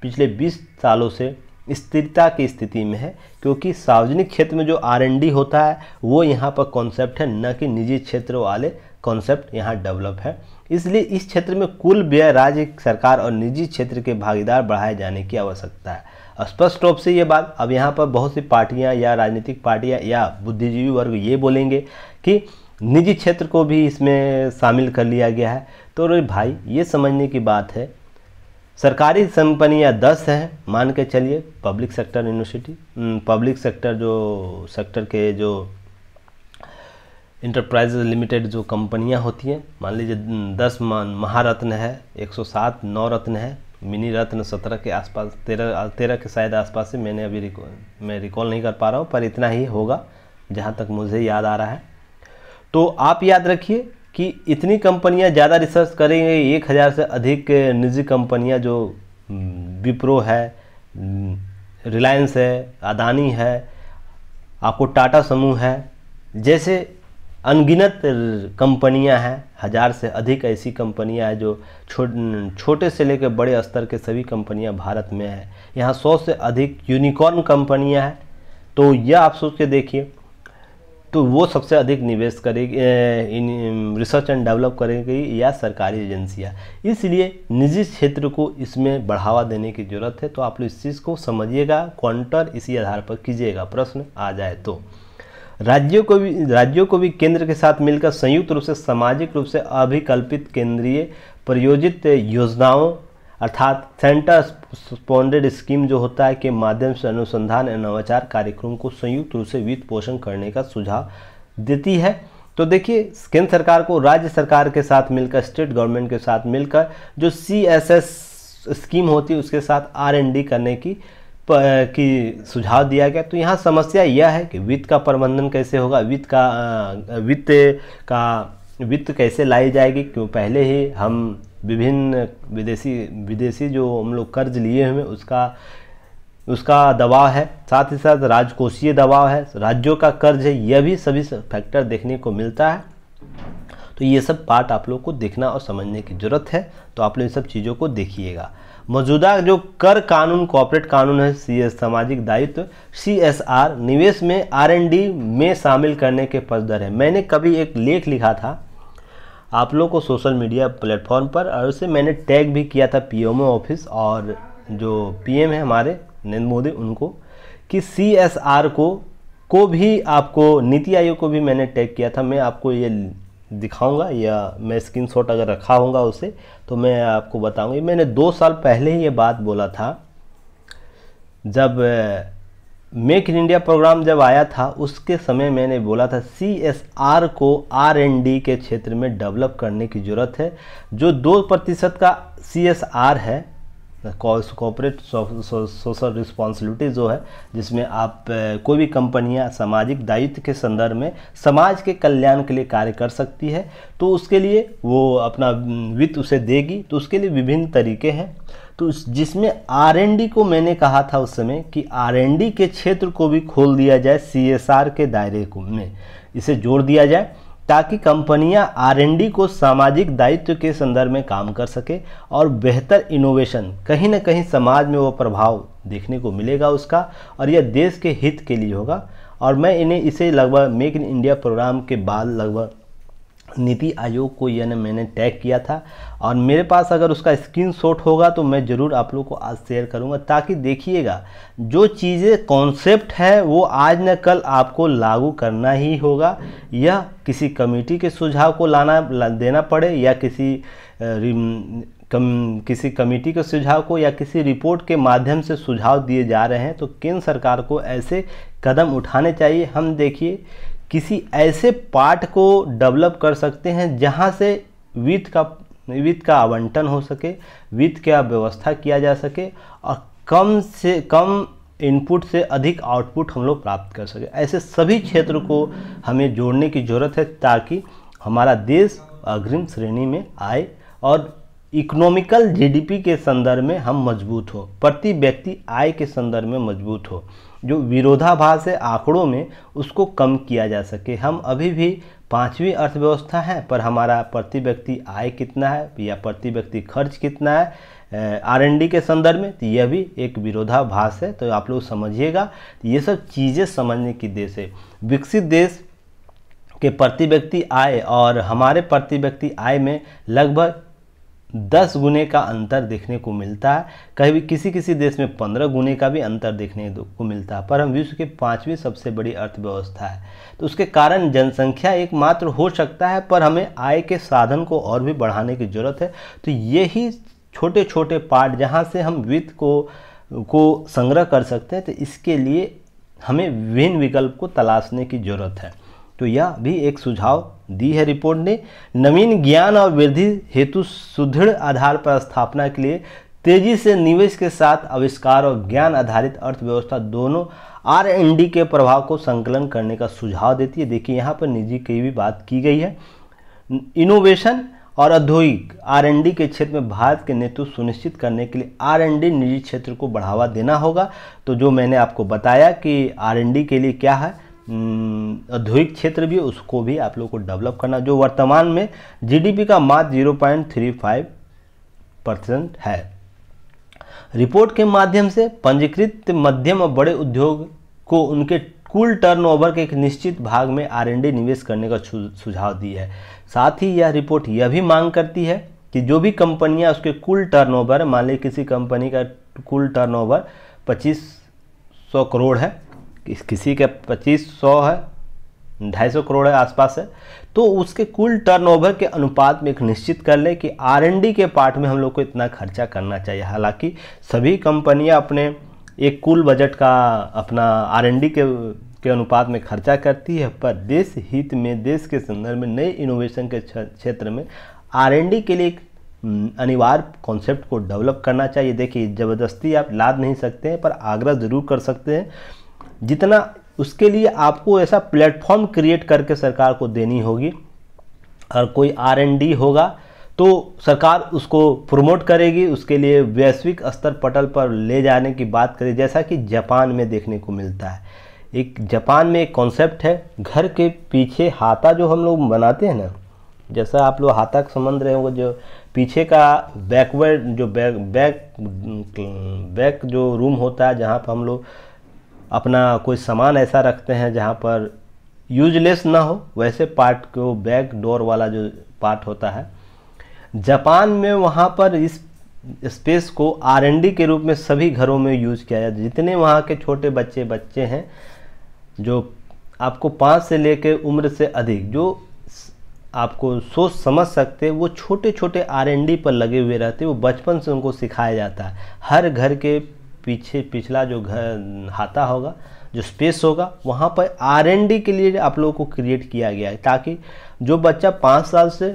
पिछले 20 सालों से स्थिरता की स्थिति में है क्योंकि सार्वजनिक क्षेत्र में जो आर होता है वो यहाँ पर कॉन्सेप्ट है न कि निजी क्षेत्र वाले कॉन्सेप्ट यहाँ डेवलप है इसलिए इस क्षेत्र में कुल व्यय राज्य सरकार और निजी क्षेत्र के भागीदार बढ़ाए जाने की आवश्यकता है स्पष्ट रूप से ये बात अब यहाँ पर बहुत सी पार्टियाँ या राजनीतिक पार्टियाँ या बुद्धिजीवी वर्ग ये बोलेंगे कि निजी क्षेत्र को भी इसमें शामिल कर लिया गया है तो रे भाई ये समझने की बात है सरकारी कंपनियाँ दस हैं मान के चलिए public sector university public sector जो सेक्टर के जो इंटरप्राइजेज लिमिटेड जो कंपनियां होती हैं मान लीजिए दस महारत्न है 107 नौ रत्न है मिनी रत्न सत्रह के आसपास तेरह तेरह के शायद आसपास से मैंने अभी रिकॉल मैं रिकॉल नहीं कर पा रहा हूँ पर इतना ही होगा जहाँ तक मुझे याद आ रहा है तो आप याद रखिए कि इतनी कंपनियां ज़्यादा रिसर्च करेंगे एक हज़ार से अधिक निजी कंपनियां जो विप्रो है रिलायंस है अदानी है आपको टाटा समूह है जैसे अनगिनत कंपनियां हैं हज़ार से अधिक ऐसी कंपनियां हैं जो छो, छोटे से लेकर बड़े स्तर के सभी कंपनियां भारत में हैं यहाँ सौ से अधिक यूनिकॉर्न कंपनियां हैं तो यह आप सोच के देखिए तो वो सबसे अधिक निवेश करेगी इन रिसर्च एंड डेवलप करेगी या सरकारी एजेंसियाँ इसलिए निजी क्षेत्र को इसमें बढ़ावा देने की ज़रूरत है तो आप लोग इस चीज़ को समझिएगा क्वांटर इसी आधार पर कीजिएगा प्रश्न आ जाए तो राज्यों को भी राज्यों को भी केंद्र के साथ मिलकर संयुक्त रूप से सामाजिक रूप से अभिकल्पित केंद्रीय प्रयोजित योजनाओं अर्थात सेंटर स्पॉन्डेड स्कीम जो होता है के माध्यम से अनुसंधान एवं नवाचार कार्यक्रम को संयुक्त रूप से वित्त पोषण करने का सुझाव देती है तो देखिए केंद्र सरकार को राज्य सरकार के साथ मिलकर स्टेट गवर्नमेंट के साथ मिलकर जो सी एस एस स्कीम होती है उसके साथ आर डी करने की की सुझाव दिया गया तो यहाँ समस्या यह है कि वित्त का प्रबंधन कैसे होगा वित्त का वित्त का वित्त कैसे लाई जाएगी क्यों पहले ही हम विभिन्न विदेशी विदेशी जो हम लोग कर्ज लिए हुए हैं उसका उसका दबाव है साथ ही साथ राजकोषीय दबाव है राज्यों का कर्ज है यह भी सभी फैक्टर देखने को मिलता है तो ये सब पार्ट आप लोग को देखना और समझने की ज़रूरत है तो आप लोग इन सब चीज़ों को देखिएगा मौजूदा जो कर कानून कॉरपोरेट कानून है सी सामाजिक दायित्व सी निवेश में आर में शामिल करने के पदर है मैंने कभी एक लेख लिखा था आप लोग को सोशल मीडिया प्लेटफॉर्म पर और उसे मैंने टैग भी किया था ओ ऑफिस और जो पीएम है हमारे नरेंद्र मोदी उनको कि सी को को भी आपको नीति आयोग को भी मैंने टैग किया था मैं आपको ये दिखाऊंगा या मैं स्क्रीन शॉट अगर रखा होगा उसे तो मैं आपको बताऊंगी मैंने दो साल पहले ही ये बात बोला था जब मेक इन इंडिया प्रोग्राम जब आया था उसके समय मैंने बोला था सी एस आर को आर एन डी के क्षेत्र में डेवलप करने की ज़रूरत है जो दो प्रतिशत का सी एस आर है कॉपरेट सोशल रिस्पॉन्सिबिलिटी जो है जिसमें आप कोई भी कंपनियां सामाजिक दायित्व के संदर्भ में समाज के कल्याण के लिए कार्य कर सकती है तो उसके लिए वो अपना वित्त उसे देगी तो उसके लिए विभिन्न तरीके हैं तो जिसमें आर को मैंने कहा था उस समय कि आर के क्षेत्र को भी खोल दिया जाए सी के दायरे को में इसे जोड़ दिया जाए ताकि कंपनियां आरएनडी को सामाजिक दायित्व के संदर्भ में काम कर सके और बेहतर इनोवेशन कहीं ना कहीं समाज में वो प्रभाव देखने को मिलेगा उसका और यह देश के हित के लिए होगा और मैं इन्हें इसे लगभग मेक इन इंडिया प्रोग्राम के बाद लगभग नीति आयोग को यह मैंने टैग किया था और मेरे पास अगर उसका स्क्रीन शॉट होगा तो मैं ज़रूर आप लोग को आज शेयर करूँगा ताकि देखिएगा जो चीज़ें कॉन्सेप्ट है वो आज न कल आपको लागू करना ही होगा या किसी कमेटी के सुझाव को लाना देना पड़े या किसी कम किसी कमेटी के सुझाव को या किसी रिपोर्ट के माध्यम से सुझाव दिए जा रहे हैं तो केंद्र सरकार को ऐसे कदम उठाने चाहिए हम देखिए किसी ऐसे पार्ट को डेवलप कर सकते हैं जहाँ से वित्त का वित्त का आवंटन हो सके वित्त का व्यवस्था किया जा सके और कम से कम इनपुट से अधिक आउटपुट हम लोग प्राप्त कर सके ऐसे सभी क्षेत्र को हमें जोड़ने की ज़रूरत है ताकि हमारा देश अग्रिम श्रेणी में आए और इकोनॉमिकल जीडीपी के संदर्भ में हम मजबूत हो प्रति व्यक्ति आय के संदर्भ में मजबूत हो जो विरोधाभास है आंकड़ों में उसको कम किया जा सके हम अभी भी पांचवी अर्थव्यवस्था है पर हमारा प्रति व्यक्ति आय कितना है या प्रति व्यक्ति खर्च कितना है आर एन डी के संदर्भ में तो यह भी एक विरोधाभास है तो आप लोग समझिएगा तो ये सब चीज़ें समझने की देश है विकसित देश के प्रति व्यक्ति आय और हमारे प्रति व्यक्ति आय में लगभग दस गुने का अंतर देखने को मिलता है कभी किसी किसी देश में पंद्रह गुने का भी अंतर देखने को मिलता है पर हम विश्व की पांचवी सबसे बड़ी अर्थव्यवस्था है तो उसके कारण जनसंख्या एकमात्र हो सकता है पर हमें आय के साधन को और भी बढ़ाने की ज़रूरत है तो यही छोटे छोटे पार्ट जहाँ से हम वित्त को को संग्रह कर सकते हैं तो इसके लिए हमें विभिन्न विकल्प को तलाशने की ज़रूरत है तो यह भी एक सुझाव दी है रिपोर्ट ने नवीन ज्ञान और वृद्धि हेतु सुदृढ़ आधार पर स्थापना के लिए तेजी से निवेश के साथ आविष्कार और ज्ञान आधारित अर्थव्यवस्था दोनों आर के प्रभाव को संकलन करने का सुझाव देती है देखिए यहाँ पर निजी की भी बात की गई है इनोवेशन और औद्योगिक डी के क्षेत्र में भारत के नेतृत्व सुनिश्चित करने के लिए डी निजी क्षेत्र को बढ़ावा देना होगा तो जो मैंने आपको बताया कि डी के लिए क्या है हम्म, औद्योगिक क्षेत्र भी उसको भी आप लोग को डेवलप करना जो वर्तमान में जीडीपी का मात्र zero point three five percent है रिपोर्ट के माध्यम से पंजीकृत मध्यम और बड़े उद्योग को उनके कुल टर्नओवर के एक निश्चित भाग में आरएनडी निवेश करने का सुझाव दी है साथ ही यह रिपोर्ट यह भी मांग करती है कि जो भी कंपनियां उसके कुल टर्नओवर मान ली किसी कंपनी का कुल टर्नओवर 2500 करोड़ है किस किसी के पच्चीस सौ है ढाई सौ करोड़ है आसपास है तो उसके कुल टर्नओवर के अनुपात में एक निश्चित कर ले कि आरएनडी के पार्ट में हम लोग को इतना खर्चा करना चाहिए हालांकि सभी कंपनियां अपने एक कुल बजट का अपना आरएनडी के के अनुपात में खर्चा करती है पर देश हित में देश के संदर्भ में नए इनोवेशन के क्षेत्र में डी के लिए एक हम्म, अनिवार्य कॉन्सेप्ट को डेवलप करना चाहिए देखिए ज़बरदस्ती आप लाद नहीं सकते हैं पर आग्रह ज़रूर कर सकते हैं जितना उसके लिए आपको ऐसा प्लेटफॉर्म क्रिएट करके सरकार को देनी होगी और कोई आर होगा तो सरकार उसको प्रमोट करेगी उसके लिए वैश्विक स्तर पटल पर ले जाने की बात करें जैसा कि जापान में देखने को मिलता है एक जापान में एक कॉन्सेप्ट है घर के पीछे हाथा जो हम लोग बनाते हैं ना जैसा आप लोग हाथा संबंध रहे होंगे जो पीछे का बैकवर्ड जो बैक बैक बैक जो रूम होता है जहाँ पर हम लोग अपना कोई सामान ऐसा रखते हैं जहाँ पर यूजलेस ना हो वैसे पार्ट को बैक डोर वाला जो पार्ट होता है जापान में वहाँ पर इस स्पेस को आर के रूप में सभी घरों में यूज किया जाता है जितने वहाँ के छोटे बच्चे बच्चे हैं जो आपको पाँच से लेकर उम्र से अधिक जो आपको सोच समझ सकते वो छोटे छोटे आर पर लगे हुए रहते वो बचपन से उनको सिखाया जाता है हर घर के पीछे पिछला जो घर हाथा होगा जो स्पेस होगा वहाँ पर आर के लिए आप लोगों को क्रिएट किया गया है ताकि जो बच्चा पाँच साल से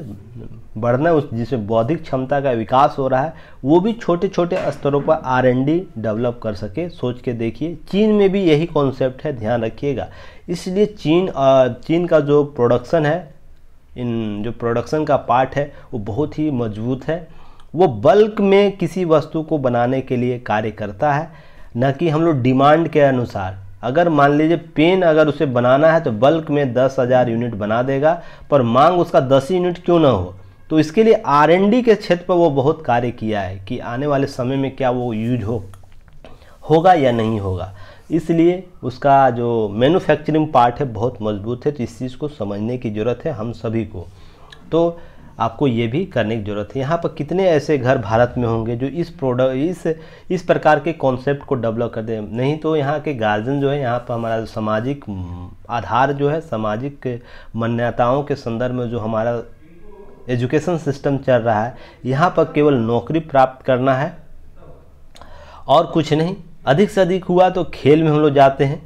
बढ़ना उस जिसमें बौद्धिक क्षमता का विकास हो रहा है वो भी छोटे छोटे स्तरों पर आर डेवलप कर सके सोच के देखिए चीन में भी यही कॉन्सेप्ट है ध्यान रखिएगा इसलिए चीन चीन का जो प्रोडक्शन है इन जो प्रोडक्शन का पार्ट है वो बहुत ही मजबूत है वो बल्क में किसी वस्तु को बनाने के लिए कार्य करता है न कि हम लोग डिमांड के अनुसार अगर मान लीजिए पेन अगर उसे बनाना है तो बल्क में दस हज़ार यूनिट बना देगा पर मांग उसका दस यूनिट क्यों ना हो तो इसके लिए आर के क्षेत्र पर वो बहुत कार्य किया है कि आने वाले समय में क्या वो यूज हो होगा या नहीं होगा इसलिए उसका जो मैन्युफैक्चरिंग पार्ट है बहुत मजबूत है तो इस चीज़ को समझने की ज़रूरत है हम सभी को तो आपको ये भी करने की ज़रूरत है यहाँ पर कितने ऐसे घर भारत में होंगे जो इस प्रोडक्ट इस इस प्रकार के कॉन्सेप्ट को डेवलप कर दें नहीं तो यहाँ के गार्जियन जो है यहाँ पर हमारा सामाजिक हम्म, आधार जो है सामाजिक मान्यताओं के संदर्भ में जो हमारा एजुकेशन सिस्टम चल रहा है यहाँ पर केवल नौकरी प्राप्त करना है और कुछ नहीं अधिक से अधिक हुआ तो खेल में हम लोग जाते हैं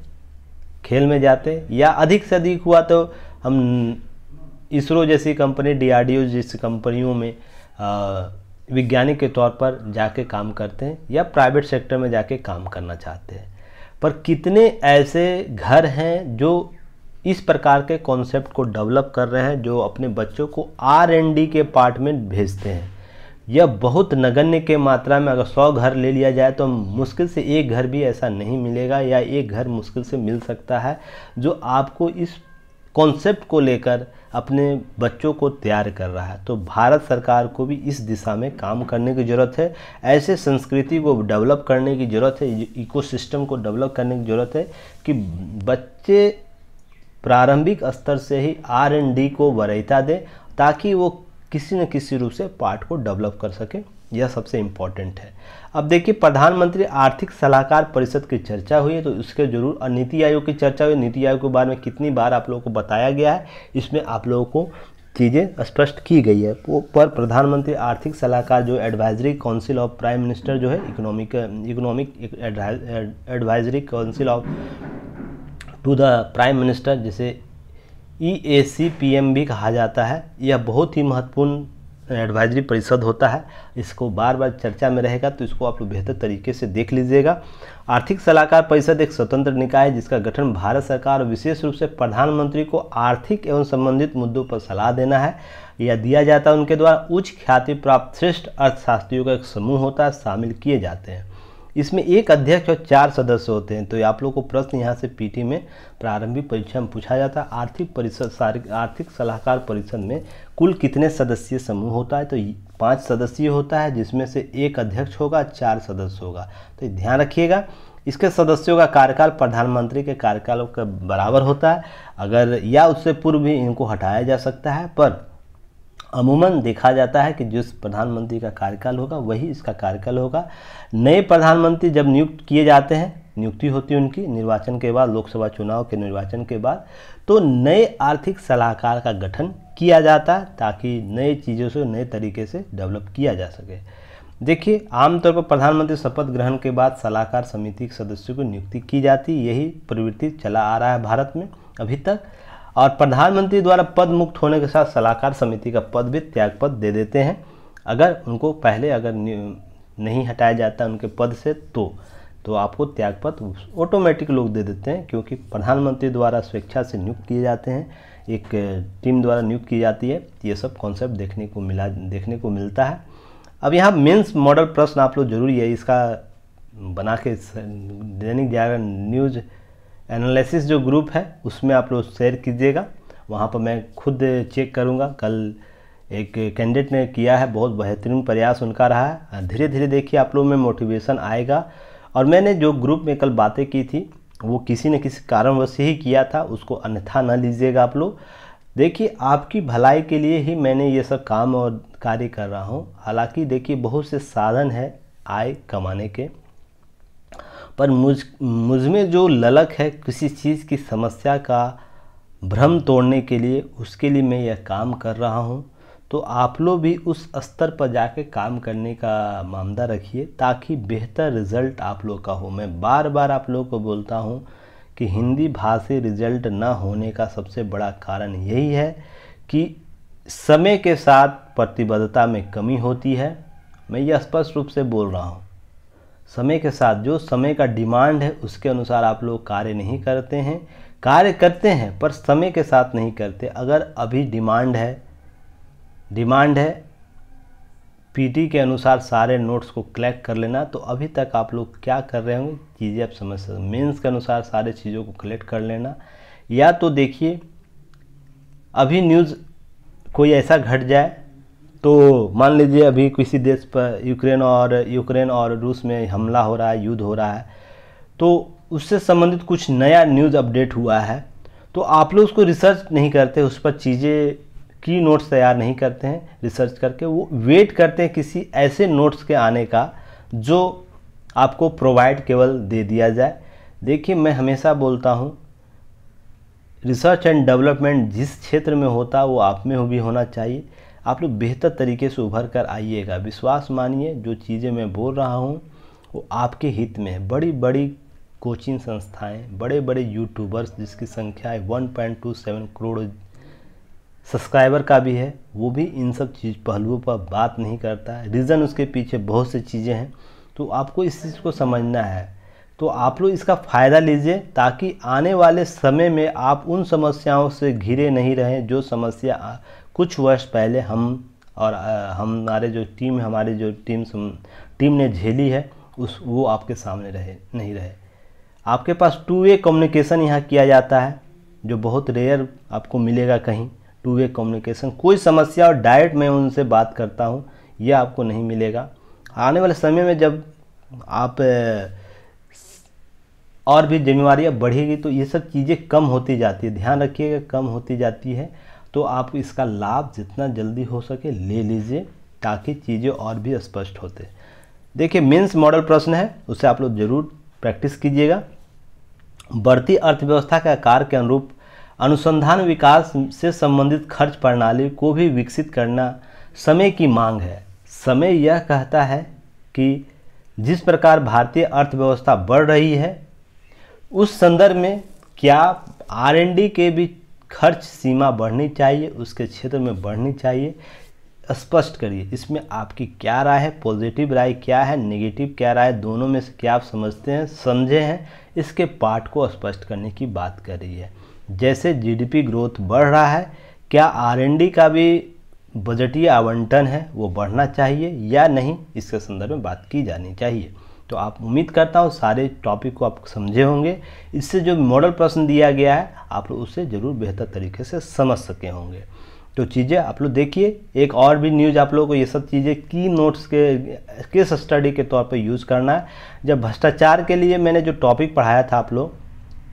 खेल में जाते हैं या अधिक से अधिक हुआ तो हम इसरो जैसी कंपनी डीआरडीओ जैसी कंपनियों में वैज्ञानिक के तौर पर जाके काम करते हैं या प्राइवेट सेक्टर में जाके काम करना चाहते हैं पर कितने ऐसे घर हैं जो इस प्रकार के कॉन्सेप्ट को डेवलप कर रहे हैं जो अपने बच्चों को आर एन डी के पार्ट में भेजते हैं यह बहुत नगण्य के मात्रा में अगर सौ घर ले लिया जाए तो मुश्किल से एक घर भी ऐसा नहीं मिलेगा या एक घर मुश्किल से मिल सकता है जो आपको इस कॉन्सेप्ट को लेकर अपने बच्चों को तैयार कर रहा है तो भारत सरकार को भी इस दिशा में काम करने की ज़रूरत है ऐसे संस्कृति को डेवलप करने की ज़रूरत है इकोसिस्टम को डेवलप करने की ज़रूरत है कि बच्चे प्रारंभिक स्तर से ही आर एंड डी को वरीयता दें ताकि वो किसी न किसी रूप से पार्ट को डेवलप कर सकें यह सबसे इम्पॉर्टेंट है अब देखिए प्रधानमंत्री आर्थिक सलाहकार परिषद की चर्चा हुई है तो उसके जरूर नीति आयोग की चर्चा हुई नीति आयोग के बारे में कितनी बार आप लोगों को बताया गया है इसमें आप लोगों को चीज़ें स्पष्ट की गई है पर प्रधानमंत्री आर्थिक सलाहकार जो advisory council of prime minister जो है economic economic advisory council of to the prime minister जिसे ई ए सी पी एम भी कहा जाता है यह बहुत ही महत्वपूर्ण एडवाइजरी परिषद होता है इसको बार बार चर्चा में रहेगा तो इसको आप बेहतर तरीके से देख लीजिएगा आर्थिक सलाहकार परिषद एक स्वतंत्र निकाय है जिसका गठन भारत सरकार और विशेष रूप से प्रधानमंत्री को आर्थिक एवं संबंधित मुद्दों पर सलाह देना है या दिया जाता है उनके द्वारा उच्च ख्याति प्राप्त श्रेष्ठ अर्थशास्त्रियों का एक समूह होता है शामिल किए जाते हैं इसमें एक अध्यक्ष और चार सदस्य होते हैं तो आप लोग को प्रश्न यहाँ से पीटी में प्रारंभिक परीक्षा में पूछा जाता है आर्थिक परिषद आर्थिक सलाहकार परिषद में कुल कितने सदस्यीय समूह होता है तो पांच सदस्यीय होता है जिसमें से एक अध्यक्ष होगा चार सदस्य होगा तो ध्यान रखिएगा इसके सदस्यों का कार्यकाल प्रधानमंत्री के कार्यकाल के बराबर होता है अगर या उससे पूर्व भी इनको हटाया जा सकता है पर अमूमन देखा जाता है कि जिस प्रधानमंत्री का कार्यकाल होगा वही इसका कार्यकाल होगा नए प्रधानमंत्री जब नियुक्त किए जाते हैं नियुक्ति होती है उनकी निर्वाचन के बाद लोकसभा चुनाव के निर्वाचन के बाद तो नए आर्थिक सलाहकार का गठन किया जाता है ताकि नए चीज़ों से नए तरीके से डेवलप किया जा सके देखिए आमतौर पर प्रधानमंत्री शपथ ग्रहण के बाद सलाहकार समिति के सदस्यों की नियुक्ति की जाती यही प्रवृत्ति चला आ रहा है भारत में अभी तक और प्रधानमंत्री द्वारा पद मुक्त होने के साथ सलाहकार समिति का पद भी त्याग पद दे देते हैं अगर उनको पहले अगर नहीं हटाया जाता उनके पद से तो तो आपको त्यागपत्र ऑटोमेटिक लोग दे देते हैं क्योंकि प्रधानमंत्री द्वारा स्वेच्छा से नियुक्त किए जाते हैं एक टीम द्वारा नियुक्त की जाती है ये सब कॉन्सेप्ट देखने को मिला देखने को मिलता है अब यहाँ मेंस मॉडल प्रश्न आप लोग जरूरी है इसका बना के दैनिक जागरण न्यूज़ एनालिसिस जो ग्रुप है उसमें आप लोग शेयर कीजिएगा वहाँ पर मैं खुद चेक करूँगा कल एक कैंडिडेट ने किया है बहुत बेहतरीन प्रयास उनका रहा है धीरे धीरे देखिए आप लोगों में मोटिवेशन आएगा और मैंने जो ग्रुप में कल बातें की थी वो किसी न किसी कारणवश ही किया था उसको अन्यथा न लीजिएगा आप लोग देखिए आपकी भलाई के लिए ही मैंने ये सब काम और कार्य कर रहा हूँ हालाँकि देखिए बहुत से साधन है आय कमाने के पर मुझ मुझ में जो ललक है किसी चीज़ की समस्या का भ्रम तोड़ने के लिए उसके लिए मैं यह काम कर रहा हूँ तो आप लोग भी उस स्तर पर जाके काम करने का मामदा रखिए ताकि बेहतर रिज़ल्ट आप लोग का हो मैं बार बार आप लोग को बोलता हूँ कि हिंदी भाषी रिजल्ट ना होने का सबसे बड़ा कारण यही है कि समय के साथ प्रतिबद्धता में कमी होती है मैं यह स्पष्ट रूप से बोल रहा हूँ समय के साथ जो समय का डिमांड है उसके अनुसार आप लोग कार्य नहीं करते हैं कार्य करते हैं पर समय के साथ नहीं करते अगर अभी डिमांड है डिमांड है पीटी के अनुसार सारे नोट्स को क्लैक कर लेना तो अभी तक आप लोग क्या कर रहे होंगे चीज़ें आप समझ सकते मेन्स के अनुसार सारे चीज़ों को कलेक्ट कर लेना या तो देखिए अभी न्यूज़ कोई ऐसा घट जाए तो मान लीजिए अभी किसी देश पर यूक्रेन और यूक्रेन और रूस में हमला हो रहा है युद्ध हो रहा है तो उससे संबंधित कुछ नया न्यूज़ अपडेट हुआ है तो आप लोग उसको रिसर्च नहीं करते उस पर चीज़ें की नोट्स तैयार नहीं करते हैं रिसर्च करके वो वेट करते हैं किसी ऐसे नोट्स के आने का जो आपको प्रोवाइड केवल दे दिया जाए देखिए मैं हमेशा बोलता हूँ रिसर्च एंड डेवलपमेंट जिस क्षेत्र में होता वो आप में भी होना चाहिए आप लोग बेहतर तरीके से उभर कर आइएगा विश्वास मानिए जो चीज़ें मैं बोल रहा हूँ वो आपके हित में है बड़ी बड़ी कोचिंग संस्थाएं बड़े बड़े यूट्यूबर्स जिसकी संख्या है 1.27 करोड़ सब्सक्राइबर का भी है वो भी इन सब चीज़ पहलुओं पर बात नहीं करता है रीज़न उसके पीछे बहुत सी चीज़ें हैं तो आपको इस चीज़ को समझना है तो आप लोग इसका फ़ायदा लीजिए ताकि आने वाले समय में आप उन समस्याओं से घिरे नहीं रहें जो समस्या कुछ वर्ष पहले हम और हमारे जो टीम हमारी जो टीम टीम ने झेली है उस वो आपके सामने रहे नहीं रहे आपके पास टू वे कम्युनिकेशन यहाँ किया जाता है जो बहुत रेयर आपको मिलेगा कहीं टू वे कम्युनिकेशन कोई समस्या और डायरेक्ट मैं उनसे बात करता हूँ यह आपको नहीं मिलेगा आने वाले समय में जब आप और भी जिम्मेवारियाँ बढ़ेगी तो ये सब चीज़ें कम होती जाती है ध्यान रखिएगा कम होती जाती है तो आप इसका लाभ जितना जल्दी हो सके ले लीजिए ताकि चीज़ें और भी स्पष्ट होते देखिए मेंस मॉडल प्रश्न है उसे आप लोग जरूर प्रैक्टिस कीजिएगा बढ़ती अर्थव्यवस्था के आकार के अनुरूप अनुसंधान विकास से संबंधित खर्च प्रणाली को भी विकसित करना समय की मांग है समय यह कहता है कि जिस प्रकार भारतीय अर्थव्यवस्था बढ़ रही है उस संदर्भ में क्या आरएनडी के भी खर्च सीमा बढ़नी चाहिए उसके क्षेत्र में बढ़नी चाहिए स्पष्ट करिए इसमें आपकी क्या राय है पॉजिटिव राय क्या है नेगेटिव क्या राय दोनों में से क्या आप समझते हैं समझे हैं इसके पार्ट को स्पष्ट करने की बात कर रही है जैसे जीडीपी ग्रोथ बढ़ रहा है क्या आरएनडी का भी बजटीय आवंटन है वो बढ़ना चाहिए या नहीं इसके संदर्भ में बात की जानी चाहिए तो आप उम्मीद करता हूँ सारे टॉपिक को आप समझे होंगे इससे जो मॉडल प्रश्न दिया गया है आप लोग उसे ज़रूर बेहतर तरीके से समझ सके होंगे तो चीज़ें आप लोग देखिए एक और भी न्यूज़ आप लोगों को ये सब चीज़ें की नोट्स के केस स्टडी के तौर पर यूज़ करना है जब भ्रष्टाचार के लिए मैंने जो टॉपिक पढ़ाया था आप लोग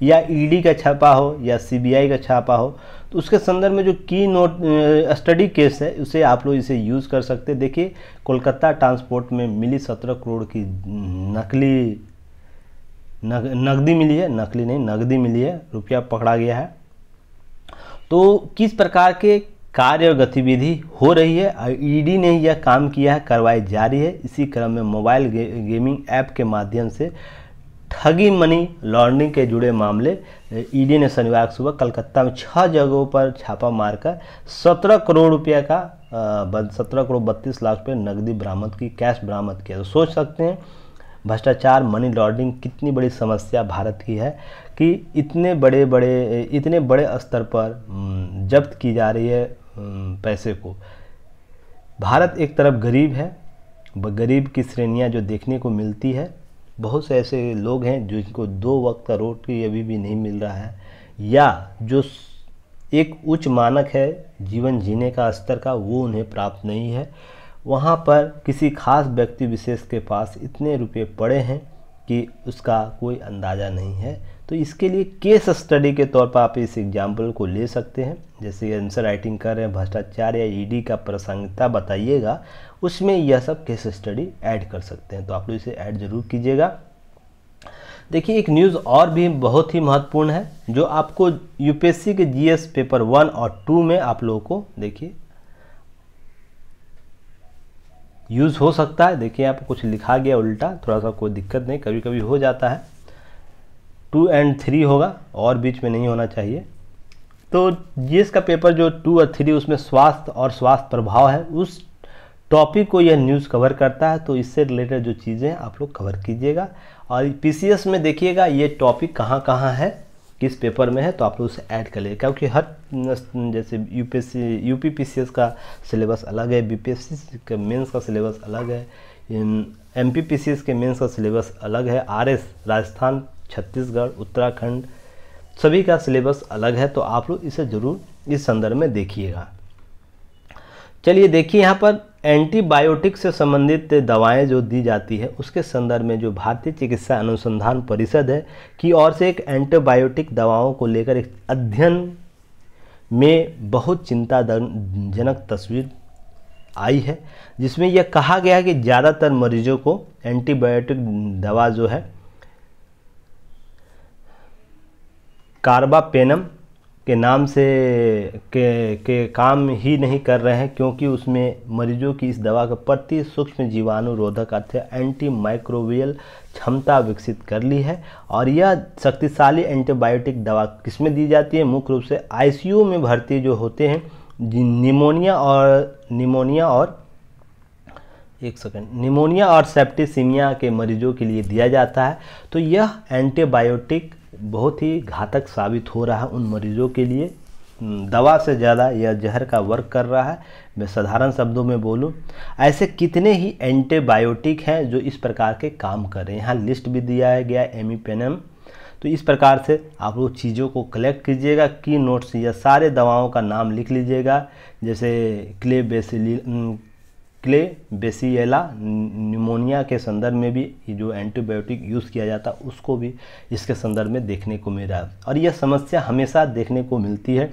या ईडी e का छापा हो या सीबीआई का छापा हो तो उसके संदर्भ में जो की नोट स्टडी केस है उसे आप लोग इसे यूज़ कर सकते देखिए कोलकाता ट्रांसपोर्ट में मिली सत्रह करोड़ की नकली नग, मिली है नकली नहीं नकदी मिली है रुपया पकड़ा गया है तो किस प्रकार के कार्य और गतिविधि हो रही है ईडी e ने यह काम किया है कार्रवाई जारी है इसी क्रम में मोबाइल गे, गेमिंग ऐप के माध्यम से ठगी मनी लॉन्ड्रिंग के जुड़े मामले ईडी ने शनिवार सुबह कलकत्ता में छह जगहों पर छापा मारकर सत्रह करोड़ रुपये का सत्रह करोड़ बत्तीस लाख रुपये नकदी बरामद की कैश बरामद किया तो सोच सकते हैं भ्रष्टाचार मनी लॉन्ड्रिंग कितनी बड़ी समस्या भारत की है कि इतने बड़े बड़े इतने बड़े स्तर पर जब्त की जा रही है पैसे को भारत एक तरफ गरीब है गरीब की श्रेणियाँ जो देखने को मिलती है बहुत से ऐसे लोग हैं जिनको दो वक्त का रोटी अभी भी नहीं मिल रहा है या जो एक उच्च मानक है जीवन जीने का स्तर का वो उन्हें प्राप्त नहीं है वहाँ पर किसी खास व्यक्ति विशेष के पास इतने रुपये पड़े हैं कि उसका कोई अंदाज़ा नहीं है तो इसके लिए केस स्टडी के तौर पर आप इस एग्जाम्पल को ले सकते हैं जैसे आंसर राइटिंग कर रहे हैं भ्रष्टाचार या ईडी e का प्रसंगता बताइएगा उसमें यह सब केस स्टडी ऐड कर सकते हैं तो आप लोग इसे ऐड जरूर कीजिएगा देखिए एक न्यूज़ और भी बहुत ही महत्वपूर्ण है जो आपको यूपीएससी के जीएस पेपर वन और टू में आप लोगों को देखिए यूज़ हो सकता है देखिए आप कुछ लिखा गया उल्टा थोड़ा सा कोई दिक्कत नहीं कभी कभी हो जाता है टू एंड थ्री होगा और बीच में नहीं होना चाहिए तो जिसका पेपर जो टू और थ्री उसमें स्वास्थ्य और स्वास्थ्य प्रभाव है उस टॉपिक को यह न्यूज़ कवर करता है तो इससे रिलेटेड जो चीज़ें आप लोग कवर कीजिएगा और पी में देखिएगा ये टॉपिक कहाँ कहाँ है किस पेपर में है तो आप लोग उसे ऐड कर लीजिए क्योंकि हर जैसे यू पी एस का सिलेबस अलग है बी पी के मेंस का सिलेबस अलग है एम एस के मेंस का सिलेबस अलग है एस राजस्थान छत्तीसगढ़ उत्तराखंड सभी का सिलेबस अलग है तो आप लोग इसे ज़रूर इस संदर्भ में देखिएगा चलिए देखिए यहाँ पर एंटीबायोटिक से संबंधित दवाएं जो दी जाती है उसके संदर्भ में जो भारतीय चिकित्सा अनुसंधान परिषद है की ओर से एक एंटीबायोटिक दवाओं को लेकर एक अध्ययन में बहुत चिंताजनक तस्वीर आई है जिसमें यह कहा गया है कि ज़्यादातर मरीजों को एंटीबायोटिक दवा जो है कार्बापेनम के नाम से के के काम ही नहीं कर रहे हैं क्योंकि उसमें मरीजों की इस दवा का प्रति सूक्ष्म जीवाणु रोधक अर्थ एंटी माइक्रोवियल क्षमता विकसित कर ली है और यह शक्तिशाली एंटीबायोटिक दवा किसमें दी जाती है मुख्य रूप से आईसीयू में भर्ती जो होते हैं निमोनिया और निमोनिया और एक सेकेंड निमोनिया और सेप्टिसीमिया के मरीजों के लिए दिया जाता है तो यह एंटीबायोटिक बहुत ही घातक साबित हो रहा है उन मरीजों के लिए दवा से ज़्यादा यह जहर का वर्क कर रहा है मैं साधारण शब्दों में बोलूँ ऐसे कितने ही एंटीबायोटिक हैं जो इस प्रकार के काम कर रहे हैं यहाँ लिस्ट भी दिया गया है एमीपेनम तो इस प्रकार से आप लोग चीज़ों को कलेक्ट कीजिएगा की नोट्स या सारे दवाओं का नाम लिख लीजिएगा जैसे Klebsiella Klebsiella pneumonia के संदर्भ में भी जो एंटीबायोटिक यूज़ किया जाता है उसको भी इसके संदर्भ में देखने को मिल रहा है और यह समस्या हमेशा देखने को मिलती है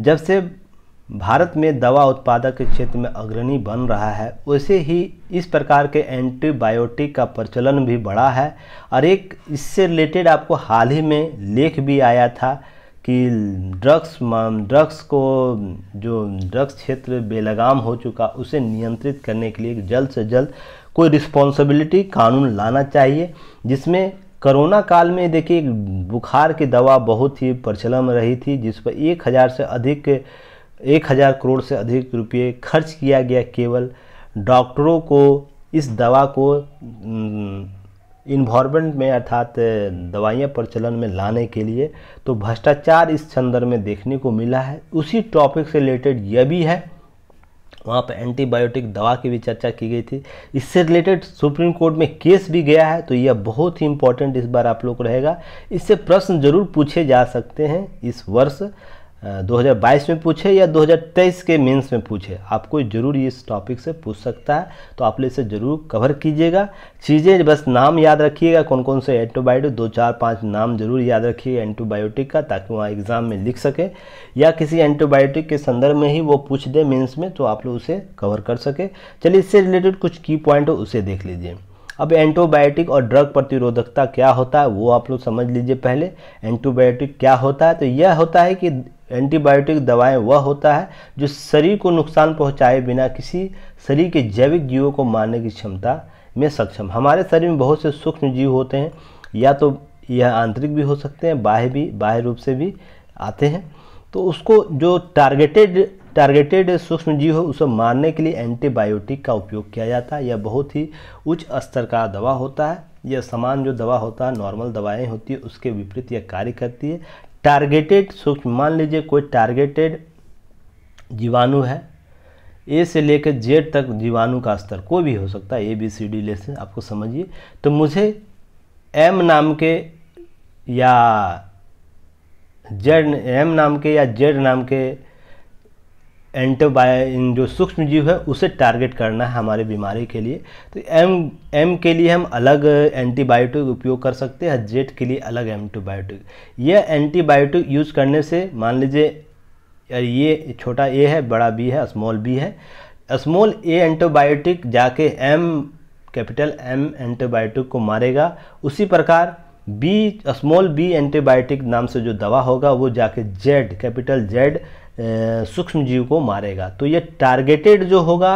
जब से भारत में दवा उत्पादक के क्षेत्र में अग्रणी बन रहा है वैसे ही इस प्रकार के एंटीबायोटिक का प्रचलन भी बढ़ा है और एक इससे रिलेटेड आपको हाल ही में लेख भी आया था कि ड्रग्स ड्रग्स को जो ड्रग्स क्षेत्र बेलगाम हो चुका उसे नियंत्रित करने के लिए जल्द से जल्द कोई रिस्पॉन्सिबिलिटी कानून लाना चाहिए जिसमें कोरोना काल में देखिए बुखार की दवा बहुत ही प्रचलन रही थी जिस पर एक हज़ार से अधिक एक हज़ार करोड़ से अधिक रुपये खर्च किया गया केवल डॉक्टरों को इस दवा को इन्वामेंट में अर्थात दवाइयाँ प्रचलन में लाने के लिए तो भ्रष्टाचार इस संदर्भ में देखने को मिला है उसी टॉपिक से रिलेटेड यह भी है वहाँ पर एंटीबायोटिक दवा की भी चर्चा की गई थी इससे रिलेटेड सुप्रीम कोर्ट में केस भी गया है तो यह बहुत ही इंपॉर्टेंट इस बार आप लोग रहेगा इससे प्रश्न जरूर पूछे जा सकते हैं इस वर्ष 2022 में पूछे या 2023 के मेंस में पूछे आपको जरूर इस टॉपिक से पूछ सकता है तो आप इसे जरूर कवर कीजिएगा चीज़ें बस नाम याद रखिएगा कौन कौन से एंटीबायोटिक दो चार पाँच नाम जरूर याद रखिएगा एंटीबायोटिक का ताकि वहाँ एग्ज़ाम में लिख सके या किसी एंटीबायोटिक के संदर्भ में ही वो पूछ दे मीन्स में तो आप लोग उसे कवर कर सके चलिए इससे रिलेटेड कुछ की पॉइंट हो उसे देख लीजिए अब एंटीबायोटिक और ड्रग प्रतिरोधकता क्या होता है वो आप लोग समझ लीजिए पहले एंटीबायोटिक क्या होता है तो यह होता है कि एंटीबायोटिक दवाएं वह होता है जो शरीर को नुकसान पहुंचाए बिना किसी शरीर के जैविक जीवों को मारने की क्षमता में सक्षम हमारे शरीर में बहुत से सूक्ष्म जीव होते हैं या तो यह आंतरिक भी हो सकते हैं बाह्य भी बाह्य रूप से भी आते हैं तो उसको जो टारगेटेड टारगेटेड सूक्ष्म जीव है उसे मारने के लिए एंटीबायोटिक का उपयोग किया जाता है यह बहुत ही उच्च स्तर का दवा होता है यह समान जो दवा होता है नॉर्मल दवाएं होती है उसके विपरीत यह कार्य करती है टारगेटेड सूक्ष्म मान लीजिए कोई टारगेटेड जीवाणु है ए से लेकर जेड तक जीवाणु का स्तर कोई भी हो सकता है A B C D lesson आपको समझिए तो मुझे एम नाम के या जेड एम नाम के या जेड नाम के एंटोबाय जो सूक्ष्म जीव है उसे टारगेट करना है हमारे बीमारी के लिए तो एम एम के लिए हम अलग एंटीबायोटिक उपयोग कर सकते हैं जेड के लिए अलग एंटीबायोटिक यह एंटीबायोटिक यूज़ करने से मान लीजिए ये छोटा ए है बड़ा बी है स्मॉल बी है स्मॉल ए एंटीबायोटिक जाके एम कैपिटल एम एंटीबायोटिक को मारेगा उसी प्रकार बी स्मॉल बी एंटीबायोटिक नाम से जो दवा होगा वो जाके जेड कैपिटल जेड सूक्ष्म जीव को मारेगा तो ये टारगेटेड जो होगा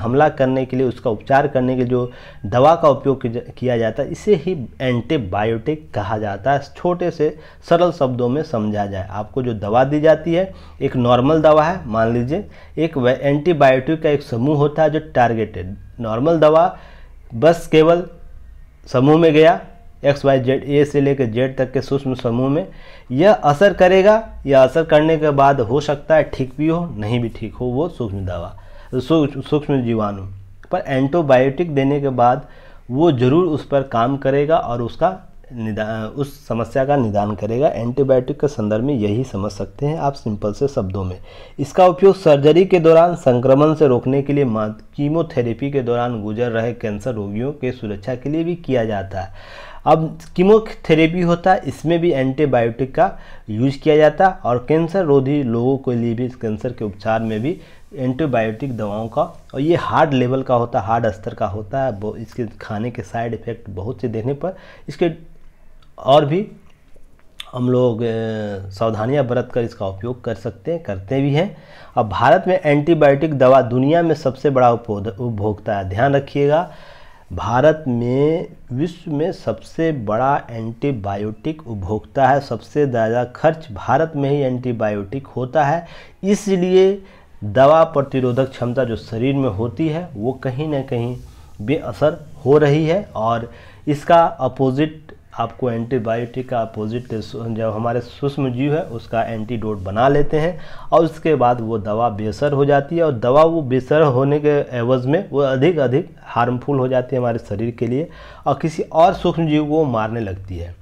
हमला करने के लिए उसका उपचार करने के लिए जो दवा का उपयोग किया जाता है इसे ही एंटीबायोटिक कहा जाता है छोटे से सरल शब्दों में समझा जाए आपको जो दवा दी जाती है एक नॉर्मल दवा है मान लीजिए एक एंटीबायोटिक का एक समूह होता है जो टारगेटेड नॉर्मल दवा बस केवल समूह में गया एक्स वाई जेड ए से लेकर जेड तक के सूक्ष्म समूह में यह असर करेगा या असर करने के बाद हो सकता है ठीक भी हो नहीं भी ठीक हो वो सूक्ष्म दवा सूक्ष्म जीवाणु पर एंटीबायोटिक देने के बाद वो ज़रूर उस पर काम करेगा और उसका निदान उस समस्या का निदान करेगा एंटीबायोटिक के संदर्भ में यही समझ सकते हैं आप सिंपल से शब्दों में इसका उपयोग सर्जरी के दौरान संक्रमण से रोकने के लिए कीमोथेरेपी के दौरान गुजर रहे कैंसर रोगियों के सुरक्षा के लिए भी किया जाता है अब कीमोथेरेपी होता है इसमें भी एंटीबायोटिक का यूज किया जाता है और कैंसर रोधी लोगों के लिए भी कैंसर के उपचार में भी एंटीबायोटिक दवाओं का और ये हार्ड लेवल का होता है हार्ड स्तर का होता है इसके खाने के साइड इफ़ेक्ट बहुत से देखने पर इसके और भी हम लोग सावधानियां बरत कर इसका उपयोग कर सकते हैं करते भी हैं अब भारत में एंटीबायोटिक दवा दुनिया में सबसे बड़ा उपभोक्ता है ध्यान रखिएगा भारत में विश्व में सबसे बड़ा एंटीबायोटिक उपभोक्ता है सबसे ज़्यादा खर्च भारत में ही एंटीबायोटिक होता है इसलिए दवा प्रतिरोधक क्षमता जो शरीर में होती है वो कहीं ना कहीं बेअसर हो रही है और इसका अपोजिट आपको एंटीबायोटिक का अपोजिट जब हमारे सूक्ष्म जीव है उसका एंटीडोट बना लेते हैं और उसके बाद वो दवा बेसर हो जाती है और दवा वो बेसर होने के एवज में वो अधिक अधिक हार्मफुल हो जाती है हमारे शरीर के लिए और किसी और सूक्ष्म जीव को मारने लगती है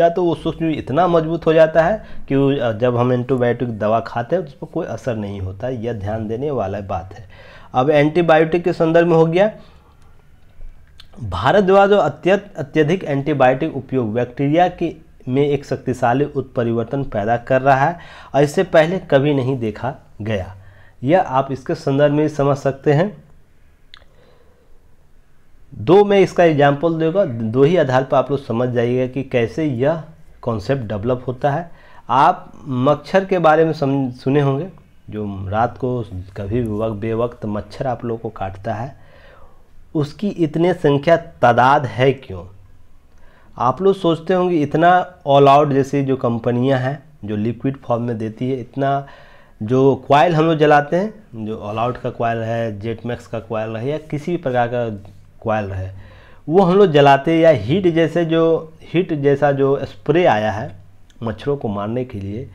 या तो वो सूक्ष्म जीव इतना मजबूत हो जाता है कि जब हम एंटीबायोटिक दवा खाते हैं तो उस पर कोई असर नहीं होता यह ध्यान देने वाला बात है अब एंटीबायोटिक के संदर्भ में हो गया भारत द्वारा जो अत्यत अत्यधिक एंटीबायोटिक उपयोग बैक्टीरिया के में एक शक्तिशाली उत्परिवर्तन पैदा कर रहा है और इससे पहले कभी नहीं देखा गया यह आप इसके संदर्भ में समझ सकते हैं दो मैं इसका एग्जाम्पल दूंगा दो ही आधार पर आप लोग समझ जाइएगा कि कैसे यह कॉन्सेप्ट डेवलप होता है आप मच्छर के बारे में सुने होंगे जो रात को कभी भी वक्त बेवक्त मच्छर आप लोगों को काटता है उसकी इतने संख्या तादाद है क्यों आप लोग सोचते होंगे इतना ऑल आउट जैसे जो कंपनियां हैं जो लिक्विड फॉर्म में देती है इतना जो क्वाइल हम लोग जलाते हैं जो ऑल आउट का क्वाइल है जेट मैक्स का क्वाइल है या किसी भी प्रकार का क्वाइल है वो हम लोग जलाते या हीट जैसे जो हीट जैसा जो स्प्रे आया है मच्छरों को मारने के लिए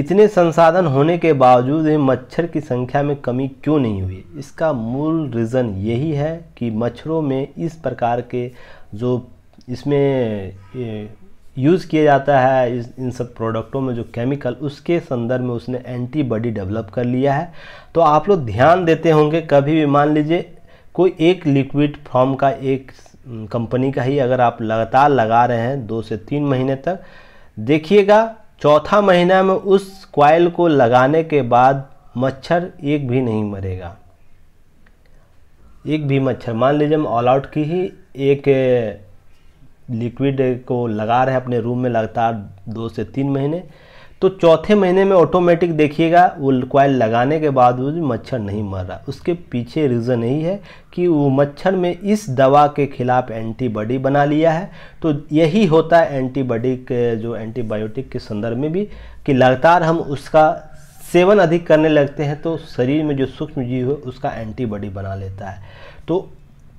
इतने संसाधन होने के बावजूद भी मच्छर की संख्या में कमी क्यों नहीं हुई इसका मूल रीज़न यही है कि मच्छरों में इस प्रकार के जो इसमें यूज़ किया जाता है इस इन सब प्रोडक्टों में जो केमिकल उसके संदर्भ में उसने एंटीबॉडी डेवलप कर लिया है तो आप लोग ध्यान देते होंगे कभी भी मान लीजिए कोई एक लिक्विड फॉर्म का एक कंपनी का ही अगर आप लगातार लगा रहे हैं दो से तीन महीने तक देखिएगा चौथा महीना में उस क्वाइल को लगाने के बाद मच्छर एक भी नहीं मरेगा एक भी मच्छर मान लीजिए हम ऑल आउट की ही एक लिक्विड eh, को लगा रहे हैं अपने रूम में लगातार दो से तीन महीने तो चौथे महीने में ऑटोमेटिक देखिएगा वो कॉयल लगाने के बाद वो मच्छर नहीं मर रहा उसके पीछे रीज़न यही है कि वो मच्छर में इस दवा के खिलाफ एंटीबॉडी बना लिया है तो यही होता है एंटीबॉडी के जो एंटीबायोटिक के संदर्भ में भी कि लगातार हम उसका सेवन अधिक करने लगते हैं तो शरीर में जो सूक्ष्म जीव है उसका एंटीबॉडी बना लेता है तो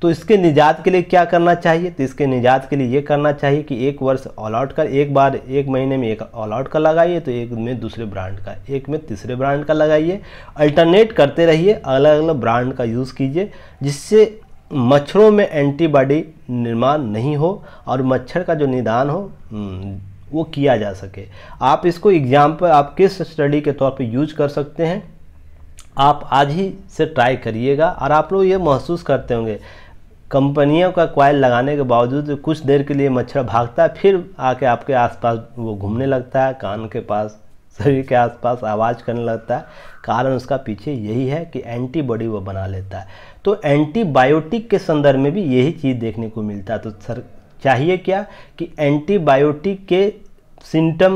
तो इसके निजात के लिए क्या करना चाहिए तो इसके निजात के लिए ये करना चाहिए कि एक वर्ष ऑल आउट कर एक बार एक महीने में एक ऑल आउट का लगाइए तो एक में दूसरे ब्रांड का एक में तीसरे ब्रांड का लगाइए अल्टरनेट करते रहिए अलग अलग ब्रांड का यूज़ कीजिए जिससे मच्छरों में एंटीबॉडी निर्माण नहीं हो और मच्छर का जो निदान हो हम्म, वो किया जा सके आप इसको एग्जाम्पल आप किस स्टडी के तौर पर यूज कर सकते हैं आप आज ही से ट्राई करिएगा और आप लोग ये महसूस करते होंगे कंपनियों का क्वाइल लगाने के बावजूद कुछ देर के लिए मच्छर भागता है फिर आके आपके आसपास वो घूमने लगता है कान के पास शरीर के आसपास आवाज़ करने लगता है कारण उसका पीछे यही है कि एंटीबॉडी वो बना लेता है तो एंटीबायोटिक के संदर्भ में भी यही चीज़ देखने को मिलता है तो सर चाहिए क्या कि एंटीबायोटिक के सिम्टम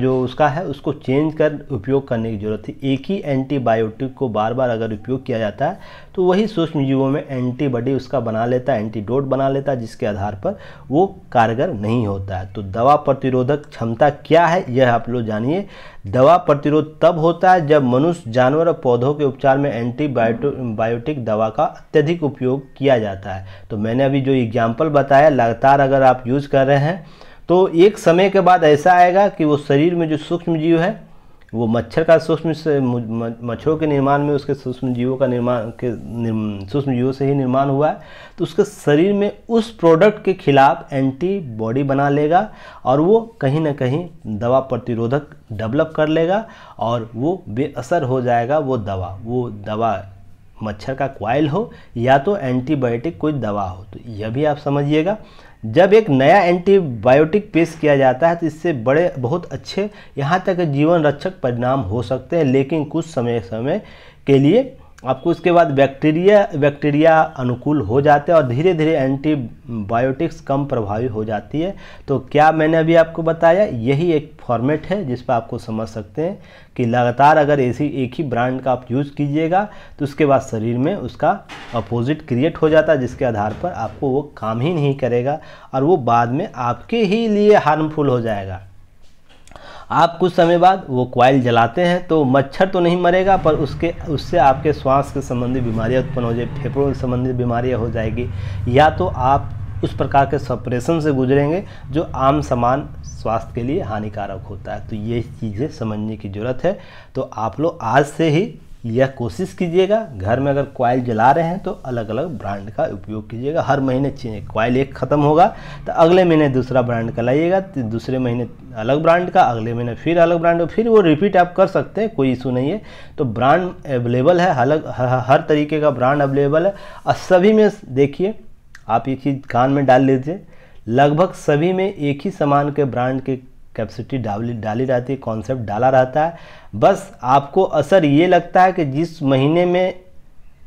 जो उसका है उसको चेंज कर उपयोग करने की ज़रूरत है एक ही एंटीबायोटिक को बार बार अगर उपयोग किया जाता है तो वही सूक्ष्म जीवों में एंटीबॉडी उसका बना लेता है एंटीडोट बना लेता है जिसके आधार पर वो कारगर नहीं होता है तो दवा प्रतिरोधक क्षमता क्या है यह आप लोग जानिए दवा प्रतिरोध तब होता है जब मनुष्य जानवर और पौधों के उपचार में एंटीबायोटिक दवा का अत्यधिक उपयोग किया जाता है तो मैंने अभी जो एग्जाम्पल बताया लगातार अगर आप यूज़ कर रहे हैं तो एक समय के बाद ऐसा आएगा कि वो शरीर में जो सूक्ष्म जीव है वो मच्छर का सूक्ष्म से मच्छरों के निर्माण में उसके सूक्ष्म जीवों का निर्माण के सूक्ष्म जीवों से ही निर्माण हुआ है तो उसके शरीर में उस प्रोडक्ट के खिलाफ एंटीबॉडी बना लेगा और वो कहीं ना कहीं दवा प्रतिरोधक डेवलप कर लेगा और वो बेअसर हो जाएगा वो दवा वो दवा मच्छर का क्वाइल हो या तो एंटीबायोटिक कोई दवा हो तो यह भी आप समझिएगा जब एक नया एंटीबायोटिक पेश किया जाता है तो इससे बड़े बहुत अच्छे यहाँ तक जीवन रक्षक परिणाम हो सकते हैं लेकिन कुछ समय समय के लिए आपको उसके बाद बैक्टीरिया बैक्टीरिया अनुकूल हो जाते हैं और धीरे धीरे एंटीबायोटिक्स कम प्रभावी हो जाती है तो क्या मैंने अभी आपको बताया यही एक फॉर्मेट है जिस पर आपको समझ सकते हैं कि लगातार अगर ऐसी एक ही ब्रांड का आप यूज़ कीजिएगा तो उसके बाद शरीर में उसका अपोजिट क्रिएट हो जाता है जिसके आधार पर आपको वो काम ही नहीं करेगा और वो बाद में आपके ही लिए हार्मफुल हो जाएगा आप कुछ समय बाद वो क्वाइल जलाते हैं तो मच्छर तो नहीं मरेगा पर उसके उससे आपके श्वास के संबंधी बीमारियां उत्पन्न हो जाए फेफड़ों से संबंधित बीमारियां हो जाएगी या तो आप उस प्रकार के सप्रेशन से गुजरेंगे जो आम समान स्वास्थ्य के लिए हानिकारक होता है तो ये चीज़ें समझने की ज़रूरत है तो आप लोग आज से ही यह कोशिश कीजिएगा घर में अगर कॉयल जला रहे हैं तो अलग अलग ब्रांड का उपयोग कीजिएगा हर महीने चेंज कॉयल एक ख़त्म होगा तो अगले महीने दूसरा ब्रांड का लाइएगा तो दूसरे महीने अलग ब्रांड का अगले महीने फिर अलग ब्रांड का फिर वो रिपीट आप कर सकते हैं कोई इशू नहीं है तो ब्रांड अवेलेबल है अलग हर तरीके का ब्रांड अवेलेबल है और सभी में देखिए आप एक ही कान में डाल लीजिए लगभग सभी में एक ही सामान के ब्रांड के कैपेसिटी डाली डाली रहती है कॉन्सेप्ट डाला रहता है बस आपको असर ये लगता है कि जिस महीने में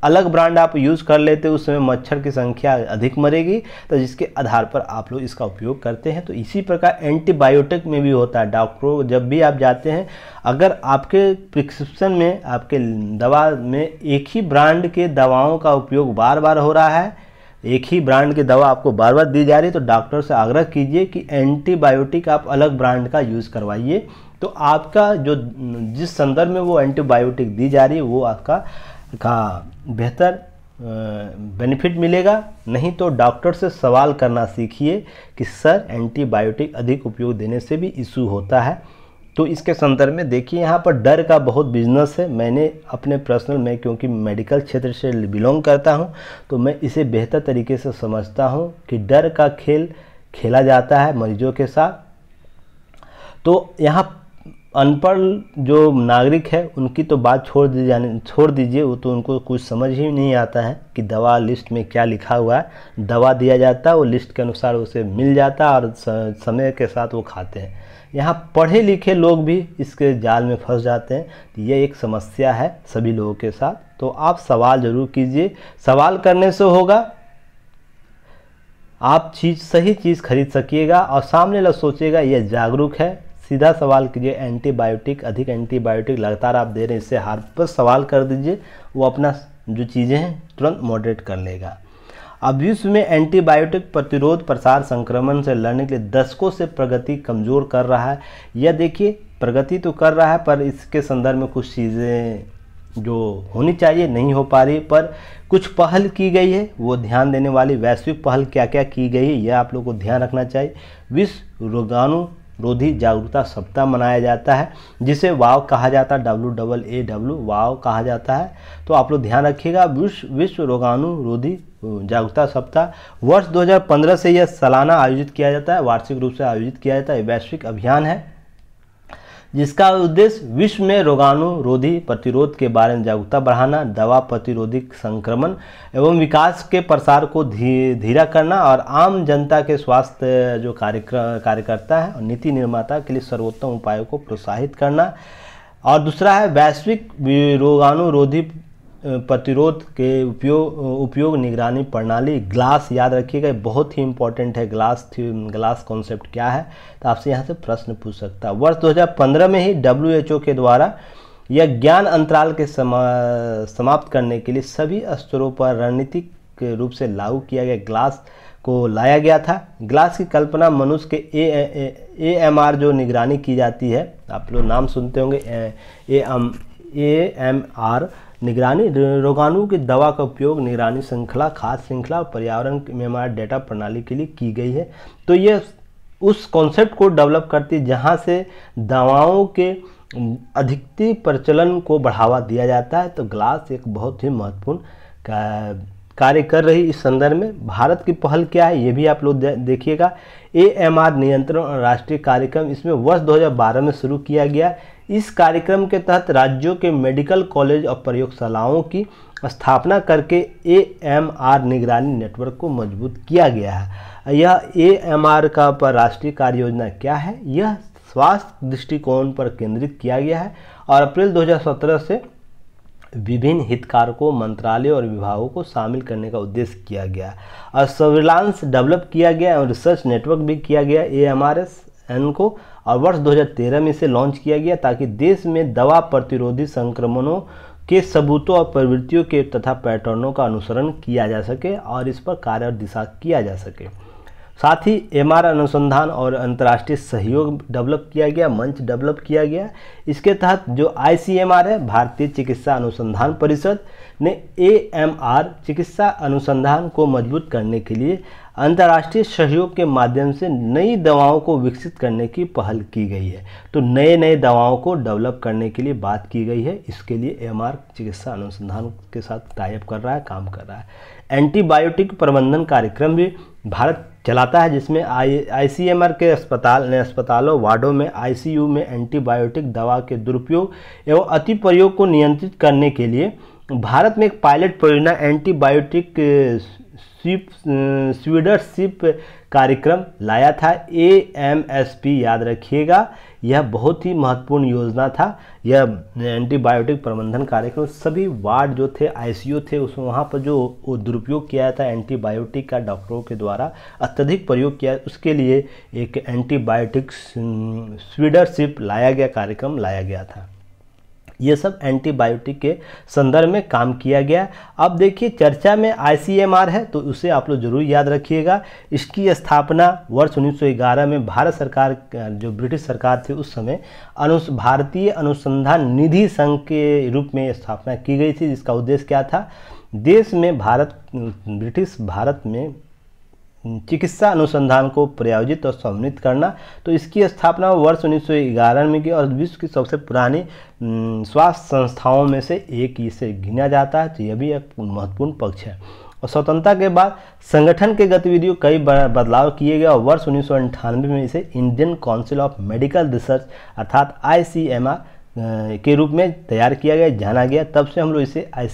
अलग ब्रांड आप यूज़ कर लेते उस उसमें मच्छर की संख्या अधिक मरेगी तो जिसके आधार पर आप लोग इसका उपयोग करते हैं तो इसी प्रकार एंटीबायोटिक में भी होता है डॉक्टरों जब भी आप जाते हैं अगर आपके प्रिस्क्रिप्शन में आपके दवा में एक ही ब्रांड के दवाओं का उपयोग बार बार हो रहा है एक ही ब्रांड की दवा आपको बार बार दी जा रही है तो डॉक्टर से आग्रह कीजिए कि एंटीबायोटिक आप अलग ब्रांड का यूज़ करवाइए तो आपका जो जिस संदर्भ में वो एंटीबायोटिक दी जा रही है वो आपका का बेहतर बेनिफिट मिलेगा नहीं तो डॉक्टर से सवाल करना सीखिए कि सर एंटीबायोटिक अधिक उपयोग देने से भी इशू होता है तो इसके संदर्भ में देखिए यहाँ पर डर का बहुत बिजनेस है मैंने अपने पर्सनल में क्योंकि मेडिकल क्षेत्र से बिलोंग करता हूँ तो मैं इसे बेहतर तरीके से समझता हूँ कि डर का खेल खेला जाता है मरीजों के साथ तो यहाँ अनपढ़ जो नागरिक है उनकी तो बात छोड़ दी जाने छोड़ दीजिए वो तो उनको कुछ समझ ही नहीं आता है कि दवा लिस्ट में क्या लिखा हुआ है दवा दिया जाता है वो लिस्ट के अनुसार उसे मिल जाता है और समय के साथ वो खाते हैं यहाँ पढ़े लिखे लोग भी इसके जाल में फंस जाते हैं तो ये एक समस्या है सभी लोगों के साथ तो आप सवाल ज़रूर कीजिए सवाल करने से होगा आप चीज़ सही चीज़ खरीद सकिएगा और सामने लग सोचिएगा ये जागरूक है सीधा सवाल कीजिए एंटीबायोटिक अधिक एंटीबायोटिक लगातार आप दे रहे हैं इससे हार पर सवाल कर दीजिए वो अपना जो चीज़ें हैं तुरंत मॉडरेट कर लेगा अब विश्व में एंटीबायोटिक प्रतिरोध प्रसार संक्रमण से लड़ने के लिए दशकों से प्रगति कमज़ोर कर रहा है यह देखिए प्रगति तो कर रहा है पर इसके संदर्भ में कुछ चीज़ें जो होनी चाहिए नहीं हो पा रही पर कुछ पहल की गई है वो ध्यान देने वाली वैश्विक पहल क्या क्या की गई है यह आप लोग को ध्यान रखना चाहिए विश्व रोगाणु रोधी जागरूकता सप्ताह मनाया जाता है जिसे वाव कहा जाता है W double A W wow कहा जाता है तो आप लोग ध्यान रखिएगा विश्व विश्व रोगाणु रोधी जागरूकता सप्ताह वर्ष 2015 से यह सालाना आयोजित किया जाता है वार्षिक रूप से आयोजित किया जाता है वैश्विक अभियान है जिसका उद्देश्य विश्व में रोगाणु रोधी प्रतिरोध के बारे में जागरूकता बढ़ाना दवा प्रतिरोधी संक्रमण एवं विकास के प्रसार को धी धीरा करना और आम जनता के स्वास्थ्य जो कार्यक्रम कार्यकर्ता है और नीति निर्माता के लिए सर्वोत्तम उपायों को प्रोत्साहित करना और दूसरा है वैश्विक रोगानुरोधी प्रतिरोध के उपयोग उपयोग निगरानी प्रणाली ग्लास याद रखिएगा बहुत ही इंपॉर्टेंट है ग्लास थी ग्लास कॉन्सेप्ट क्या है तो आपसे यहाँ से प्रश्न पूछ सकता है वर्ष 2015 में ही डब्ल्यू के द्वारा यह ज्ञान अंतराल के समा समाप्त करने के लिए सभी स्तरों पर रणनीतिक रूप से लागू किया गया ग्लास को लाया गया था ग्लास की कल्पना मनुष्य के ए ए एम आर जो निगरानी की जाती है आप लोग नाम सुनते होंगे A M A M R निगरानी रोगाणु की दवा का उपयोग निगरानी श्रृंखला खाद श्रृंखला और पर्यावरण में हमारा डेटा प्रणाली के लिए की गई है तो ये उस कॉन्सेप्ट को डेवलप करती है जहाँ से दवाओं के अधिकती प्रचलन को बढ़ावा दिया जाता है तो ग्लास एक बहुत ही महत्वपूर्ण कार्य कर रही इस संदर्भ में भारत की पहल क्या है ये भी आप लोग देखिएगा एएमआर एम आर नियंत्रण और राष्ट्रीय कार्यक्रम इसमें वर्ष 2012 में शुरू किया गया इस कार्यक्रम के तहत राज्यों के मेडिकल कॉलेज और प्रयोगशालाओं की स्थापना करके ए एम आर निगरानी नेटवर्क को मजबूत किया गया है यह ए एम आर का पर राष्ट्रीय कार्य योजना क्या है यह स्वास्थ्य दृष्टिकोण पर केंद्रित किया गया है और अप्रैल 2017 से विभिन्न हितकारकों मंत्रालय और विभागों को शामिल करने का उद्देश्य किया गया और सर्विलांस डेवलप किया गया और रिसर्च नेटवर्क भी किया गया A M R S N को और वर्ष 2013 में इसे लॉन्च किया गया ताकि देश में दवा प्रतिरोधी संक्रमणों के सबूतों और प्रवृत्तियों के तथा पैटर्नों का अनुसरण किया जा सके और इस पर कार्य दिशा किया जा सके साथ ही एम अनुसंधान और अंतर्राष्ट्रीय सहयोग डेवलप किया गया मंच डेवलप किया गया इसके तहत जो आई है भारतीय चिकित्सा अनुसंधान परिषद ने ए चिकित्सा अनुसंधान को मजबूत करने के लिए अंतर्राष्ट्रीय सहयोग के माध्यम से नई दवाओं को विकसित करने की पहल की गई है तो नए नए दवाओं को डेवलप करने के लिए बात की गई है इसके लिए एम चिकित्सा अनुसंधान के साथ टाइप कर रहा है काम कर रहा है एंटीबायोटिक प्रबंधन कार्यक्रम भी भारत चलाता है जिसमें आई आईसीएमआर के अस्पताल ने अस्पतालों वार्डों में आईसीयू में एंटीबायोटिक दवा के दुरुपयोग एवं अति प्रयोग को नियंत्रित करने के लिए भारत में एक पायलट परियोजना एंटीबायोटिक स्वीप स्वीडरशिप कार्यक्रम लाया था ए एम एस पी याद रखिएगा यह बहुत ही महत्वपूर्ण योजना था यह एंटीबायोटिक प्रबंधन कार्यक्रम सभी वार्ड जो थे आईसीयू थे उस वहाँ पर जो दुरुपयोग किया था एंटीबायोटिक का डॉक्टरों के द्वारा अत्यधिक प्रयोग किया उसके लिए एक एंटीबायोटिक्स स्वीडरशिप लाया गया कार्यक्रम लाया गया था ये सब एंटीबायोटिक के संदर्भ में काम किया गया अब देखिए चर्चा में आईसीएमआर है तो उसे आप लोग जरूर याद रखिएगा इसकी स्थापना वर्ष 1911 में भारत सरकार जो ब्रिटिश सरकार थी उस समय अनु भारतीय अनुसंधान निधि संघ के रूप में स्थापना की गई थी जिसका उद्देश्य क्या था देश में भारत ब्रिटिश भारत में चिकित्सा अनुसंधान को प्रायोजित और समन्वित करना तो इसकी स्थापना वर्ष 1911 में की और विश्व की सबसे पुरानी स्वास्थ्य संस्थाओं में से एक इसे गिना जाता है तो यह भी एक महत्वपूर्ण पक्ष है और स्वतंत्रता के बाद संगठन के गतिविधियों कई बदलाव किए गए और वर्ष उन्नीस में इसे Indian council of medical research अर्थात आई के रूप में तैयार किया गया जाना गया तब से हम लोग इसे आई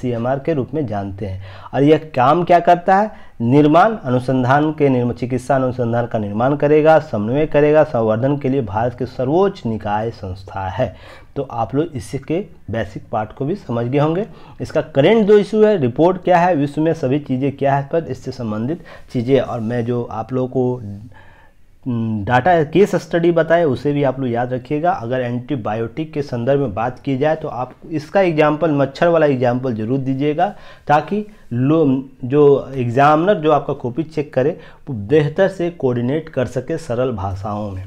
के रूप में जानते हैं और यह काम क्या करता है निर्माण अनुसंधान के निर्माण चिकित्सा अनुसंधान का निर्माण करेगा समन्वय करेगा संवर्धन के लिए भारत के सर्वोच्च निकाय संस्था है तो आप लोग इसके बेसिक पार्ट को भी समझ गए होंगे इसका करेंट जो इशू है रिपोर्ट क्या है विश्व में सभी चीज़ें क्या है पर इससे संबंधित चीज़ें और मैं जो आप लोगों को डाटा केस स्टडी बताए उसे भी आप लोग याद रखिएगा अगर एंटीबायोटिक के संदर्भ में बात की जाए तो आप इसका एग्जाम्पल मच्छर वाला एग्जाम्पल जरूर दीजिएगा ताकि लो जो एग्जामिनर जो आपका कॉपी चेक करे वो बेहतर से कोऑर्डिनेट कर सके सरल भाषाओं में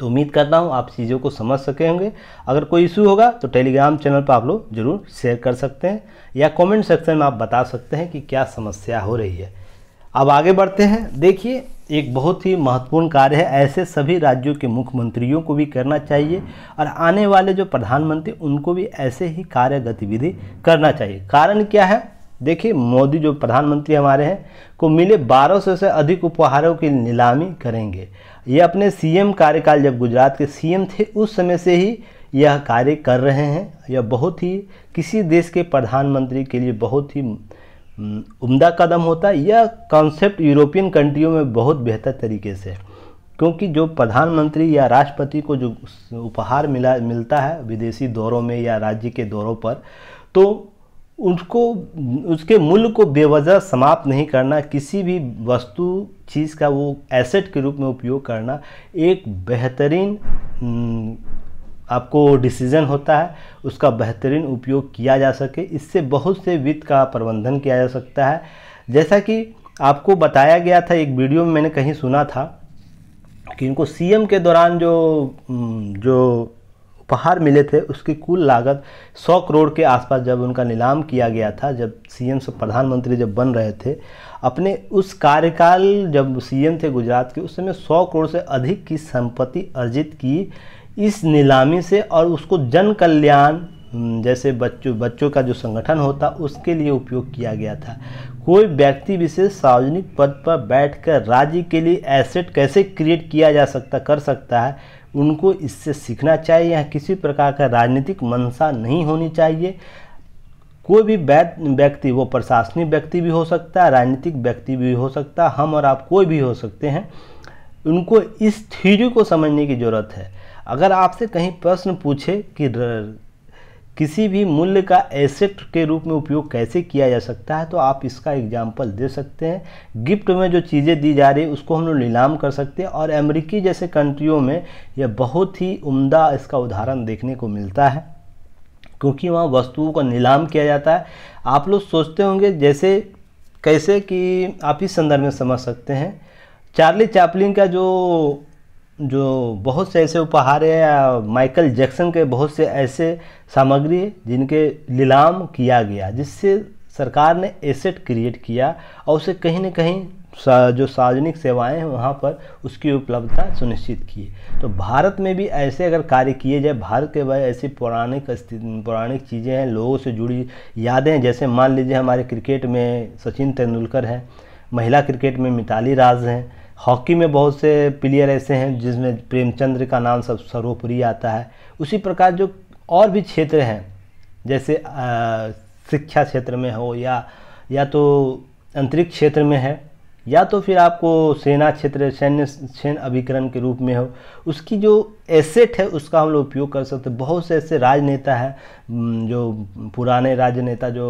तो उम्मीद करता हूँ आप चीज़ों को समझ सके होंगे अगर कोई इशू होगा तो टेलीग्राम चैनल पर आप लोग जरूर शेयर कर सकते हैं या कमेंट सेक्शन में आप बता सकते हैं कि क्या समस्या हो रही है अब आगे बढ़ते हैं देखिए एक बहुत ही महत्वपूर्ण कार्य है ऐसे सभी राज्यों के मुख्यमंत्रियों को भी करना चाहिए और आने वाले जो प्रधानमंत्री उनको भी ऐसे ही कार्य गतिविधि करना चाहिए कारण क्या है देखिए मोदी जो प्रधानमंत्री हमारे हैं को मिले 1200 से अधिक उपहारों की नीलामी करेंगे ये अपने सीएम कार्यकाल जब गुजरात के सीएम थे उस समय से ही यह कार्य कर रहे हैं यह बहुत ही किसी देश के प्रधानमंत्री के लिए बहुत ही उम्दा कदम होता है यह कॉन्सेप्ट यूरोपियन कंट्रियों में बहुत बेहतर तरीके से है क्योंकि जो प्रधानमंत्री या राष्ट्रपति को जो उपहार मिला मिलता है विदेशी दौरों में या राज्य के दौरों पर तो उसको उसके मूल्य को बेवजह समाप्त नहीं करना किसी भी वस्तु चीज़ का वो एसेट के रूप में उपयोग करना एक बेहतरीन आपको डिसीज़न होता है उसका बेहतरीन उपयोग किया जा सके इससे बहुत से वित्त का प्रबंधन किया जा सकता है जैसा कि आपको बताया गया था एक वीडियो में मैंने कहीं सुना था कि इनको सीएम के दौरान जो जो उपहार मिले थे उसकी कुल लागत 100 करोड़ के आसपास जब उनका नीलाम किया गया था जब सीएम से प्रधानमंत्री जब बन रहे थे अपने उस कार्यकाल जब सीएम थे गुजरात के उस समय 100 करोड़ से अधिक की संपत्ति अर्जित की इस नीलामी से और उसको जन कल्याण हम्म, जैसे बच्चों बच्चों का जो संगठन होता उसके लिए उपयोग किया गया था कोई व्यक्ति विशेष सार्वजनिक पद पर बैठकर राज्य के लिए एसेट कैसे क्रिएट किया जा सकता कर सकता है उनको इससे सीखना चाहिए यहाँ किसी प्रकार का राजनीतिक मंशा नहीं होनी चाहिए कोई भी व्यक्ति वो प्रशासनिक व्यक्ति भी हो सकता है राजनीतिक व्यक्ति भी हो सकता है हम और आप कोई भी हो सकते हैं उनको इस थ्योरी को समझने की ज़रूरत है अगर आपसे कहीं प्रश्न पूछे कि किसी भी मूल्य का एसेट के रूप में उपयोग कैसे किया जा सकता है तो आप इसका एग्जाम्पल दे सकते हैं गिफ्ट में जो चीज़ें दी जा रही है उसको हम लोग नीलाम कर सकते हैं और अमेरिकी जैसे कंट्रियों में यह बहुत ही उम्दा इसका उदाहरण देखने को मिलता है क्योंकि वहाँ वस्तुओं का नीलाम किया जाता है आप लोग सोचते होंगे जैसे कैसे कि आप इस संदर्भ में समझ सकते हैं चार्ली चैपलिन का जो जो बहुत से ऐसे उपहार है या माइकल जैक्सन के बहुत से ऐसे सामग्री जिनके नीलाम किया गया जिससे सरकार ने एसेट क्रिएट किया और उसे कहीं ना कहीं जो सार्वजनिक सेवाएं हैं वहाँ पर उसकी उपलब्धता सुनिश्चित की तो भारत में भी ऐसे अगर कार्य किए जाए भारत के वह ऐसी पौराणिक पौराणिक चीज़ें हैं लोगों से जुड़ी यादें जैसे मान लीजिए हमारे क्रिकेट में सचिन तेंदुलकर हैं महिला क्रिकेट में मिताली राज हैं हॉकी में बहुत से प्लेयर ऐसे हैं जिसमें प्रेमचंद्र का नाम सब सर्वोपरि आता है उसी प्रकार जो और भी क्षेत्र हैं जैसे आ, शिक्षा क्षेत्र में हो या या तो अंतरिक्ष क्षेत्र में है या तो फिर आपको सेना क्षेत्र सैन्य सैन्य अभिकरण के रूप में हो उसकी जो एसेट है उसका हम लोग उपयोग कर सकते हैं बहुत से ऐसे राजनेता है जो पुराने राजनेता जो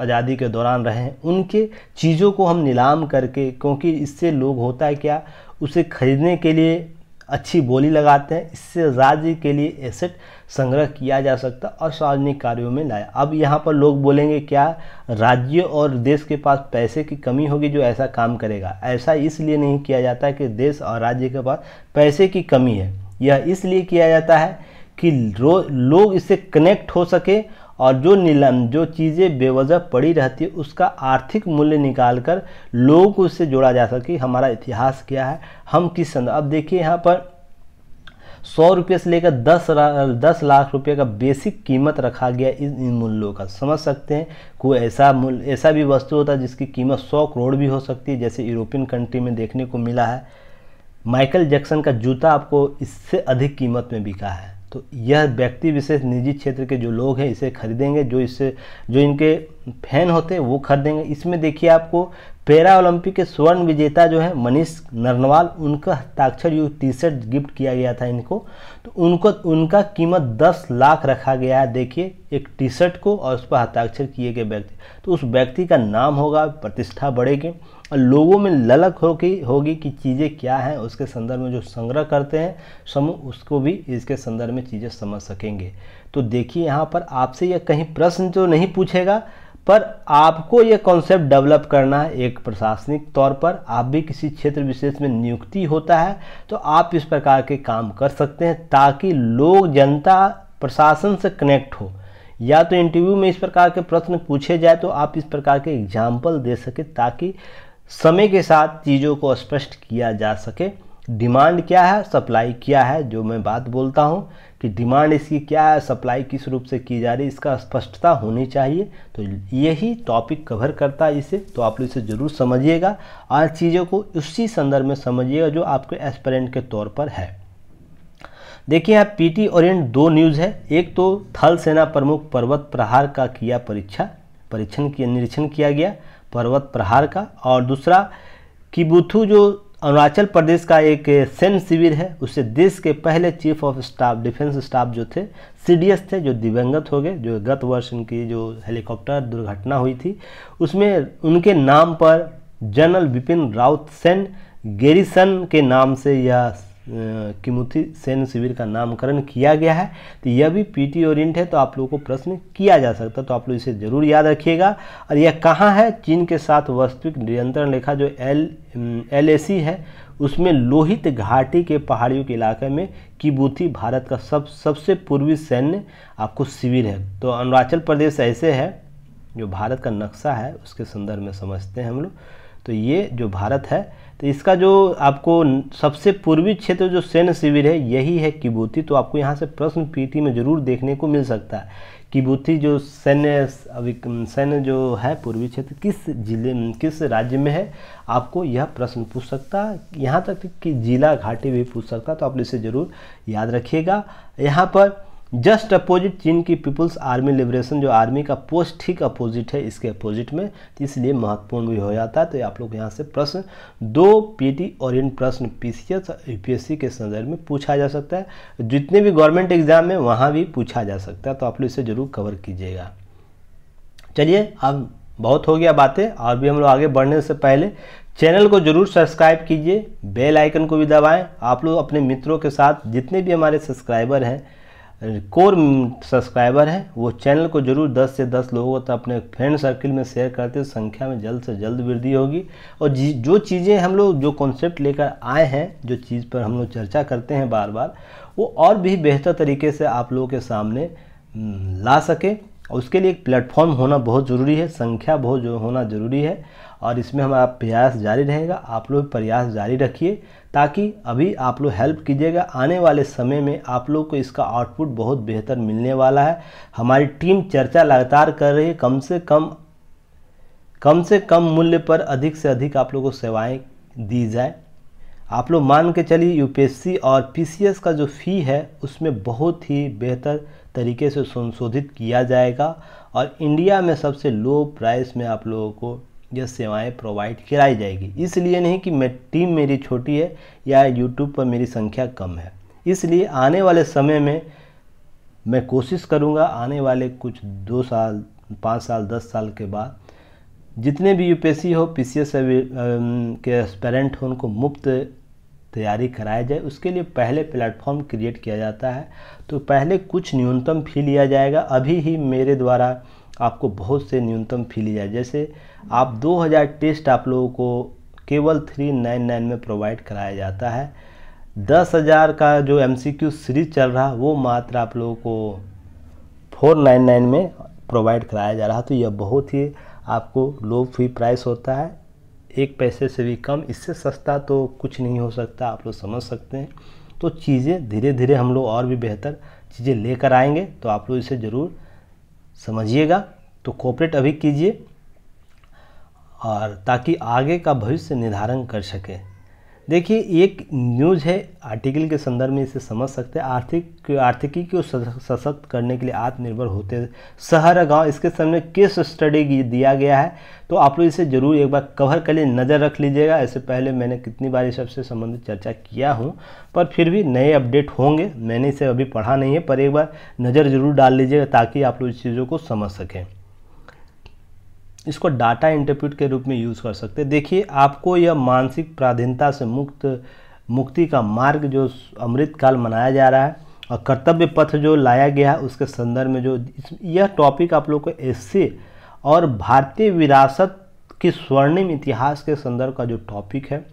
आज़ादी के दौरान रहे हैं उनके चीज़ों को हम नीलाम करके क्योंकि इससे लोग होता है क्या उसे खरीदने के लिए अच्छी बोली लगाते हैं इससे राज्य के लिए एसेट संग्रह किया जा सकता और सार्वजनिक कार्यों में लाया अब यहाँ पर लोग बोलेंगे क्या राज्य और देश के पास पैसे की कमी होगी जो ऐसा काम करेगा ऐसा इसलिए नहीं किया जाता कि देश और राज्य के पास पैसे की कमी है यह इसलिए किया जाता है कि लोग इससे कनेक्ट हो सके और जो नीलम जो चीज़ें बेवजह पड़ी रहती है उसका आर्थिक मूल्य निकाल कर लोगों को उससे जोड़ा जा सके हमारा इतिहास क्या है हम किस संदर्भ अब देखिए यहाँ पर सौ रुपये से लेकर दस दस लाख रुपये का बेसिक कीमत रखा गया इन इन मूल्यों का समझ सकते हैं कोई ऐसा मूल्य ऐसा भी वस्तु होता है जिसकी कीमत सौ करोड़ भी हो सकती है जैसे यूरोपियन कंट्री में देखने को मिला है माइकल जैक्सन का जूता आपको इससे अधिक कीमत में बिका है तो यह व्यक्ति विशेष निजी क्षेत्र के जो लोग हैं इसे खरीदेंगे जो इससे जो इनके फैन होते हैं वो खरीदेंगे इसमें देखिए आपको पैरा ओलंपिक के स्वर्ण विजेता जो है मनीष नरनवाल उनका हस्ताक्षर युक्त टी शर्ट गिफ्ट किया गया था इनको तो उनको उनका कीमत 10 लाख रखा गया है देखिए एक टी शर्ट को और उस पर हस्ताक्षर किए गए व्यक्ति तो उस व्यक्ति का नाम होगा प्रतिष्ठा बढ़ेगी और लोगों में ललक होगी होगी कि चीज़ें क्या हैं उसके संदर्भ में जो संग्रह करते हैं समूह उसको भी इसके संदर्भ में चीज़ें समझ सकेंगे तो देखिए यहाँ पर आपसे यह कहीं प्रश्न तो नहीं पूछेगा पर आपको यह कॉन्सेप्ट डेवलप करना है एक प्रशासनिक तौर पर आप भी किसी क्षेत्र विशेष में नियुक्ति होता है तो आप इस प्रकार के काम कर सकते हैं ताकि लोग जनता प्रशासन से कनेक्ट हो या तो इंटरव्यू में इस प्रकार के प्रश्न पूछे जाए तो आप इस प्रकार के एग्जाम्पल दे सके ताकि समय के साथ चीज़ों को स्पष्ट किया जा सके डिमांड क्या है सप्लाई क्या है जो मैं बात बोलता हूँ कि डिमांड इसकी क्या है सप्लाई किस रूप से की जा रही है इसका स्पष्टता होनी चाहिए तो यही टॉपिक कवर करता है इसे तो आप लोग इसे ज़रूर समझिएगा और चीज़ों को उसी संदर्भ में समझिएगा जो आपके एस्परेंट के तौर पर है देखिए यहाँ पीटी ओरियंट दो न्यूज़ है एक तो थल सेना प्रमुख पर्वत प्रहार का किया परीक्षा परीक्षण किया निरीक्षण किया गया पर्वत प्रहार का और दूसरा किबुथू जो अरुणाचल प्रदेश का एक सैन्य शिविर है उससे देश के पहले chief of staff defence staff जो थे सी थे जो दिवंगत हो गए जो गत वर्ष उनकी जो हेलीकॉप्टर दुर्घटना हुई थी उसमें उनके नाम पर जनरल बिपिन राउत सेन गेरिसन के नाम से यह किमुथी सैन्य शिविर का नामकरण किया गया है तो यह भी पीटी ओरिएंट है तो आप लोगों को प्रश्न किया जा सकता है तो आप लोग इसे ज़रूर याद रखिएगा और यह कहाँ है चीन के साथ वास्तविक नियंत्रण रेखा जो एल एल है उसमें लोहित घाटी के पहाड़ियों के इलाके में किबूथी भारत का सब सबसे पूर्वी सैन्य आपको शिविर है तो अरुणाचल प्रदेश ऐसे है जो भारत का नक्शा है उसके संदर्भ में समझते हैं हम लोग तो ये जो भारत है तो इसका जो आपको सबसे पूर्वी क्षेत्र जो सैन्य शिविर है यही है किबूती तो आपको यहाँ से प्रश्न पीति में ज़रूर देखने को मिल सकता है किबूती जो सैन्य अभी सैन्य जो है पूर्वी क्षेत्र किस जिले किस राज्य में है आपको यह प्रश्न पूछ सकता है यहाँ तक कि जिला घाटी भी पूछ सकता तो आप इसे ज़रूर याद रखिएगा यहाँ पर जस्ट अपोजिट चीन की पीपल्स आर्मी लिबरेशन जो आर्मी का पोस्ट ठीक अपोजिट है इसके अपोजिट में तो इसलिए महत्वपूर्ण भी हो जाता है तो आप लोग यहाँ से प्रश्न दो पीटी और इन प्रश्न पीसीएस यूपीएससी के संदर्भ में पूछा जा सकता है जितने भी गवर्नमेंट एग्जाम है वहाँ भी पूछा जा सकता है तो आप लोग इसे जरूर कवर कीजिएगा चलिए अब बहुत हो गया बातें और भी हम लोग आगे बढ़ने से पहले चैनल को जरूर सब्सक्राइब कीजिए बेल आइकन को भी दबाएं आप लोग अपने मित्रों के साथ जितने भी हमारे सब्सक्राइबर हैं कोर सब्सक्राइबर हैं वो चैनल को जरूर 10 से 10 लोगों तक अपने फ्रेंड सर्किल में शेयर करते संख्या में जल्द से जल्द वृद्धि होगी और जो चीज़ें हम लोग जो कॉन्सेप्ट लेकर आए हैं जो चीज़ पर हम लोग चर्चा करते हैं बार बार वो और भी बेहतर तरीके से आप लोगों के सामने हम्म, ला सके उसके लिए एक प्लेटफॉर्म होना बहुत ज़रूरी है संख्या बहुत होना ज़रूरी है और इसमें हमारा प्रयास जारी रहेगा आप लोग प्रयास जारी रखिए ताकि अभी आप लोग हेल्प कीजिएगा आने वाले समय में आप लोग को इसका आउटपुट बहुत बेहतर मिलने वाला है हमारी टीम चर्चा लगातार कर रही है कम से कम कम से कम मूल्य पर अधिक से अधिक आप लोगों को सेवाएं दी जाए आप लोग मान के चलिए यूपीएससी और पीसीएस का जो फ़ी है उसमें बहुत ही बेहतर तरीके से संशोधित किया जाएगा और इंडिया में सबसे लो प्राइस में आप लोगों को यह सेवाएं प्रोवाइड कराई जाएगी इसलिए नहीं कि मैं टीम मेरी छोटी है या यूट्यूब पर मेरी संख्या कम है इसलिए आने वाले समय में मैं कोशिश करूंगा आने वाले कुछ दो साल पाँच साल दस साल के बाद जितने भी यूपीएससी हो एस के एस्पेरेंट हो उनको मुफ्त तैयारी कराया जाए उसके लिए पहले प्लेटफॉर्म क्रिएट किया जाता है तो पहले कुछ न्यूनतम फी लिया जाएगा अभी ही मेरे द्वारा आपको बहुत से न्यूनतम फी ली जाए जैसे आप 2000 टेस्ट आप लोगों को केवल 399 में प्रोवाइड कराया जाता है 10000 का जो एम सीरीज चल रहा है वो मात्र आप लोगों को 499 में प्रोवाइड कराया जा रहा तो यह बहुत ही आपको लो फी प्राइस होता है एक पैसे से भी कम इससे सस्ता तो कुछ नहीं हो सकता आप लोग समझ सकते हैं तो चीज़ें धीरे धीरे हम लोग और भी बेहतर चीज़ें लेकर आएंगे तो आप लोग इसे ज़रूर समझिएगा तो कोऑपरेट अभी कीजिए और ताकि आगे का भविष्य निर्धारण कर सकें देखिए एक न्यूज़ है आर्टिकल के संदर्भ में इसे समझ सकते हैं आर्थिक आर्थिकी को सशक्त करने के लिए आत्मनिर्भर होते शहर गांव इसके सामने केस स्टडी दिया गया है तो आप लोग इसे ज़रूर एक बार कवर कर लिए नज़र रख लीजिएगा ऐसे पहले मैंने कितनी बार इस सबसे संबंधित चर्चा किया हूँ पर फिर भी नए अपडेट होंगे मैंने इसे अभी पढ़ा नहीं है पर एक बार नज़र जरूर डाल लीजिएगा ताकि आप लोग इस चीज़ों को समझ सकें इसको डाटा इंटरप्रिट के रूप में यूज़ कर सकते हैं देखिए आपको यह मानसिक प्राधीनता से मुक्त मुक्ति का मार्ग जो अमृत काल मनाया जा रहा है और कर्तव्य पथ जो लाया गया है उसके संदर्भ में जो यह टॉपिक आप लोग को एससी और भारतीय विरासत की स्वर्णिम इतिहास के संदर्भ का जो टॉपिक है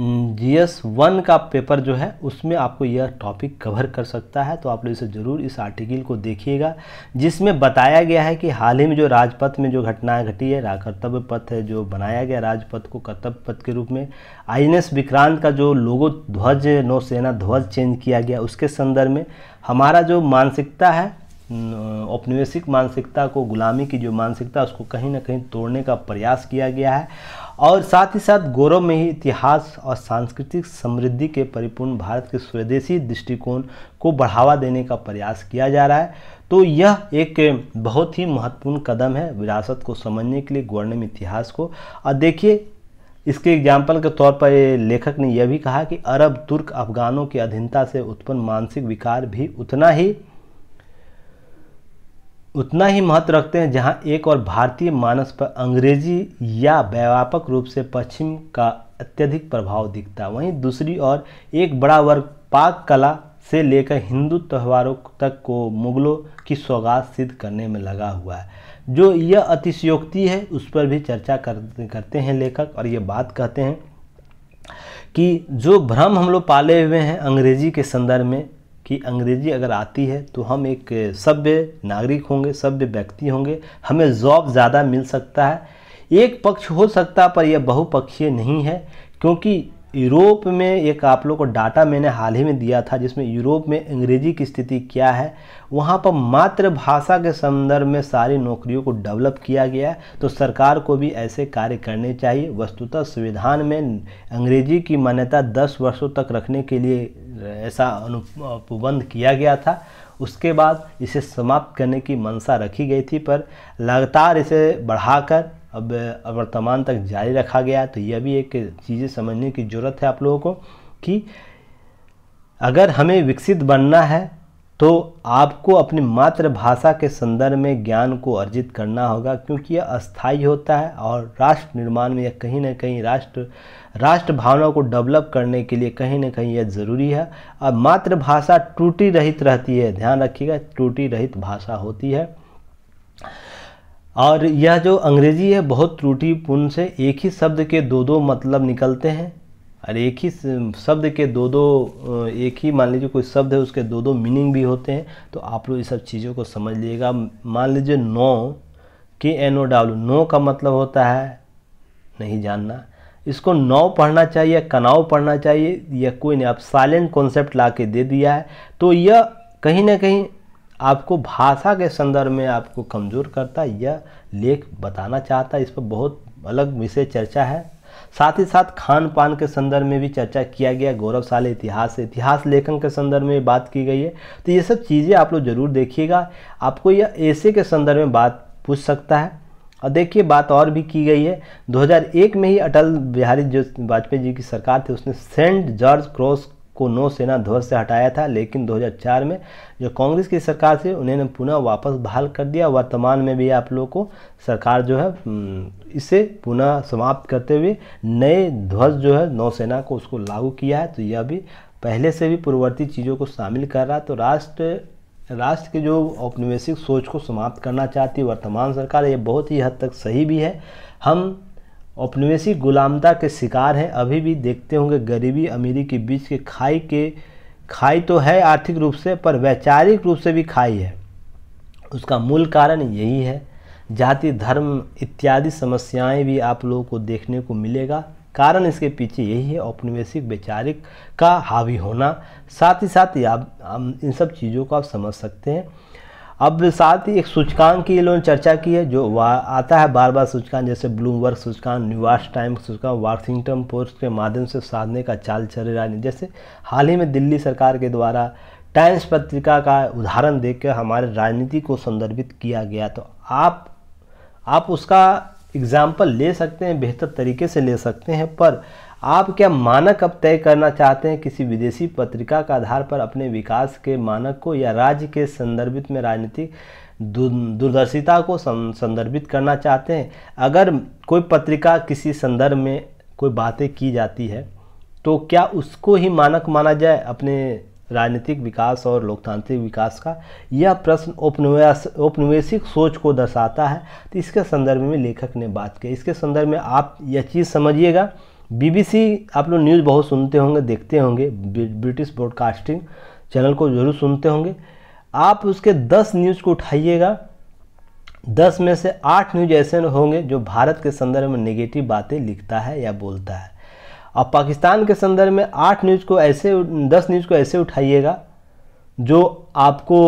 जी एस वन का पेपर जो है उसमें आपको यह टॉपिक कवर कर सकता है तो आप लोग इसे ज़रूर इस आर्टिकल को देखिएगा जिसमें बताया गया है कि हाल ही में जो राजपथ में जो घटनाएं घटी है कर्तव्य पथ है जो बनाया गया राजपथ को कर्तव्य पथ के रूप में आई एन एस विक्रांत का जो लोगो ध्वज नौसेना ध्वज चेंज किया गया उसके संदर्भ में हमारा जो मानसिकता है औपनिवेशिक मानसिकता को गुलामी की जो मानसिकता उसको कहीं ना कहीं तोड़ने का प्रयास किया गया है और साथ ही साथ गौरव में ही इतिहास और सांस्कृतिक समृद्धि के परिपूर्ण भारत के स्वदेशी दृष्टिकोण को बढ़ावा देने का प्रयास किया जा रहा है तो यह एक बहुत ही महत्वपूर्ण कदम है विरासत को समझने के लिए गवर्णम इतिहास को और देखिए इसके एग्जाम्पल के तौर पर लेखक ने यह भी कहा कि अरब तुर्क अफगानों की अधीनता से उत्पन्न मानसिक विकार भी उतना ही उतना ही महत्व रखते हैं जहां एक और भारतीय मानस पर अंग्रेजी या व्यापक रूप से पश्चिम का अत्यधिक प्रभाव दिखता वहीं दूसरी ओर एक बड़ा वर्ग पाक कला से लेकर हिंदू त्यौहारों तक को मुगलों की सौगात सिद्ध करने में लगा हुआ है जो यह अतिशयोक्ति है उस पर भी चर्चा कर करते हैं लेखक और ये बात कहते हैं कि जो भ्रम हम लोग पाले हुए हैं अंग्रेजी के संदर्भ में कि अंग्रेज़ी अगर आती है तो हम एक सभ्य नागरिक होंगे सभ्य व्यक्ति होंगे हमें जॉब ज़्यादा मिल सकता है एक पक्ष हो सकता पर यह बहुपक्षीय नहीं है क्योंकि यूरोप में एक आप लोग को डाटा मैंने हाल ही में दिया था जिसमें यूरोप में अंग्रेजी की स्थिति क्या है वहाँ पर मातृभाषा के संदर्भ में सारी नौकरियों को डेवलप किया गया है तो सरकार को भी ऐसे कार्य करने चाहिए वस्तुतः संविधान में अंग्रेजी की मान्यता दस वर्षों तक रखने के लिए ऐसा अनुबंध किया गया था उसके बाद इसे समाप्त करने की मंशा रखी गई थी पर लगातार इसे बढ़ाकर अब वर्तमान तक जारी रखा गया तो यह भी एक चीज़ें समझने की ज़रूरत है आप लोगों को कि अगर हमें विकसित बनना है तो आपको अपनी मातृभाषा के संदर्भ में ज्ञान को अर्जित करना होगा क्योंकि यह अस्थायी होता है और राष्ट्र निर्माण में यह कहीं ना कहीं राष्ट्र राष्ट्र भावना को डेवलप करने के लिए कहीं ना कहीं यह ज़रूरी है अब मातृभाषा टूटी रहित रहती है ध्यान रखिएगा टूटी रहित भाषा होती है और यह जो अंग्रेजी है बहुत त्रुटिपूर्ण से एक ही शब्द के दो दो मतलब निकलते हैं और एक ही शब्द के दो दो एक ही मान लीजिए कोई शब्द है उसके दो दो मीनिंग भी होते हैं तो आप लोग ये सब चीज़ों को समझ लीजिएगा मान लीजिए नो के एन ओ डब्ल्यू नो का मतलब होता है नहीं जानना इसको नौ पढ़ना चाहिए कनाव पढ़ना चाहिए या कोई नहीं आप साइलेंट कॉन्सेप्ट ला के दे दिया है तो यह कहीं ना कहीं आपको भाषा के संदर्भ में आपको कमज़ोर करता है यह लेख बताना चाहता है इस पर बहुत अलग विषय चर्चा है साथ ही साथ खान पान के संदर्भ में भी चर्चा किया गया गौरवशाली इतिहास इतिहास लेखन के संदर्भ में बात की गई है तो ये सब चीज़ें आप लोग ज़रूर देखिएगा आपको यह ऐसे के संदर्भ में बात पूछ सकता है और देखिए बात और भी की गई है 2001 में ही अटल बिहारी जो वाजपेयी जी की सरकार थी उसने सेंट जॉर्ज क्रॉस को नौसेना ध्वज से हटाया था लेकिन 2004 में जो कांग्रेस की सरकार थी उन्होंने पुनः वापस बहाल कर दिया वर्तमान में भी आप लोगों को सरकार जो है हम्म, इसे पुनः समाप्त करते हुए नए ध्वज जो है नौसेना को उसको लागू किया है तो यह भी पहले से भी पूर्ववर्ती चीज़ों को शामिल कर रहा है तो राष्ट्र राष्ट्र के जो औपनिवेशिक सोच को समाप्त करना चाहती वर्तमान सरकार ये बहुत ही हद तक सही भी है हम औपनिवेशिक गुलामता के शिकार हैं अभी भी देखते होंगे गरीबी अमीरी के बीच के खाई के खाई तो है आर्थिक रूप से पर वैचारिक रूप से भी खाई है उसका मूल कारण यही है जाति धर्म इत्यादि समस्याएं भी आप लोगों को देखने को मिलेगा कारण इसके पीछे यही है औपनिवेशिक वैचारिक का हावी होना साथ ही साथ आप इन सब चीज़ों को आप समझ सकते हैं अब साथ ही एक सूचकांक की इन्होंने चर्चा की है जो आता है बार बार सूचकांक जैसे ब्लूमबर्ग सूचकांक न्यूयॉर्क टाइम्स सूचकांक वाशिंगटन पोस्ट के माध्यम से साधने का चाल चल रहा है जैसे हाल ही में दिल्ली सरकार के द्वारा टाइम्स पत्रिका का उदाहरण देख हमारे राजनीति को संदर्भित किया गया तो आप आप उसका एग्ज़ाम्पल ले सकते हैं बेहतर तरीके से ले सकते हैं पर आप क्या मानक अब तय करना चाहते हैं किसी विदेशी पत्रिका का आधार पर अपने विकास के मानक को या राज्य के संदर्भित में राजनीतिक दूरदर्शिता को संदर्भित करना चाहते हैं अगर कोई पत्रिका किसी संदर्भ में कोई बातें की जाती है तो क्या उसको ही मानक माना जाए अपने राजनीतिक विकास और लोकतांत्रिक विकास का यह प्रश्न उपनिवेश औपनिवेशिक सोच को दर्शाता है तो इसके संदर्भ में लेखक ने बात की इसके संदर्भ में आप यह चीज़ समझिएगा बीबीसी आप लोग न्यूज़ बहुत सुनते होंगे देखते होंगे ब्रिटिश ब्रॉडकास्टिंग चैनल को जरूर सुनते होंगे आप उसके दस न्यूज़ को उठाइएगा दस में से आठ न्यूज ऐसे होंगे जो भारत के संदर्भ में नेगेटिव बातें लिखता है या बोलता है और पाकिस्तान के संदर्भ में आठ न्यूज को ऐसे दस न्यूज को ऐसे उठाइएगा जो आपको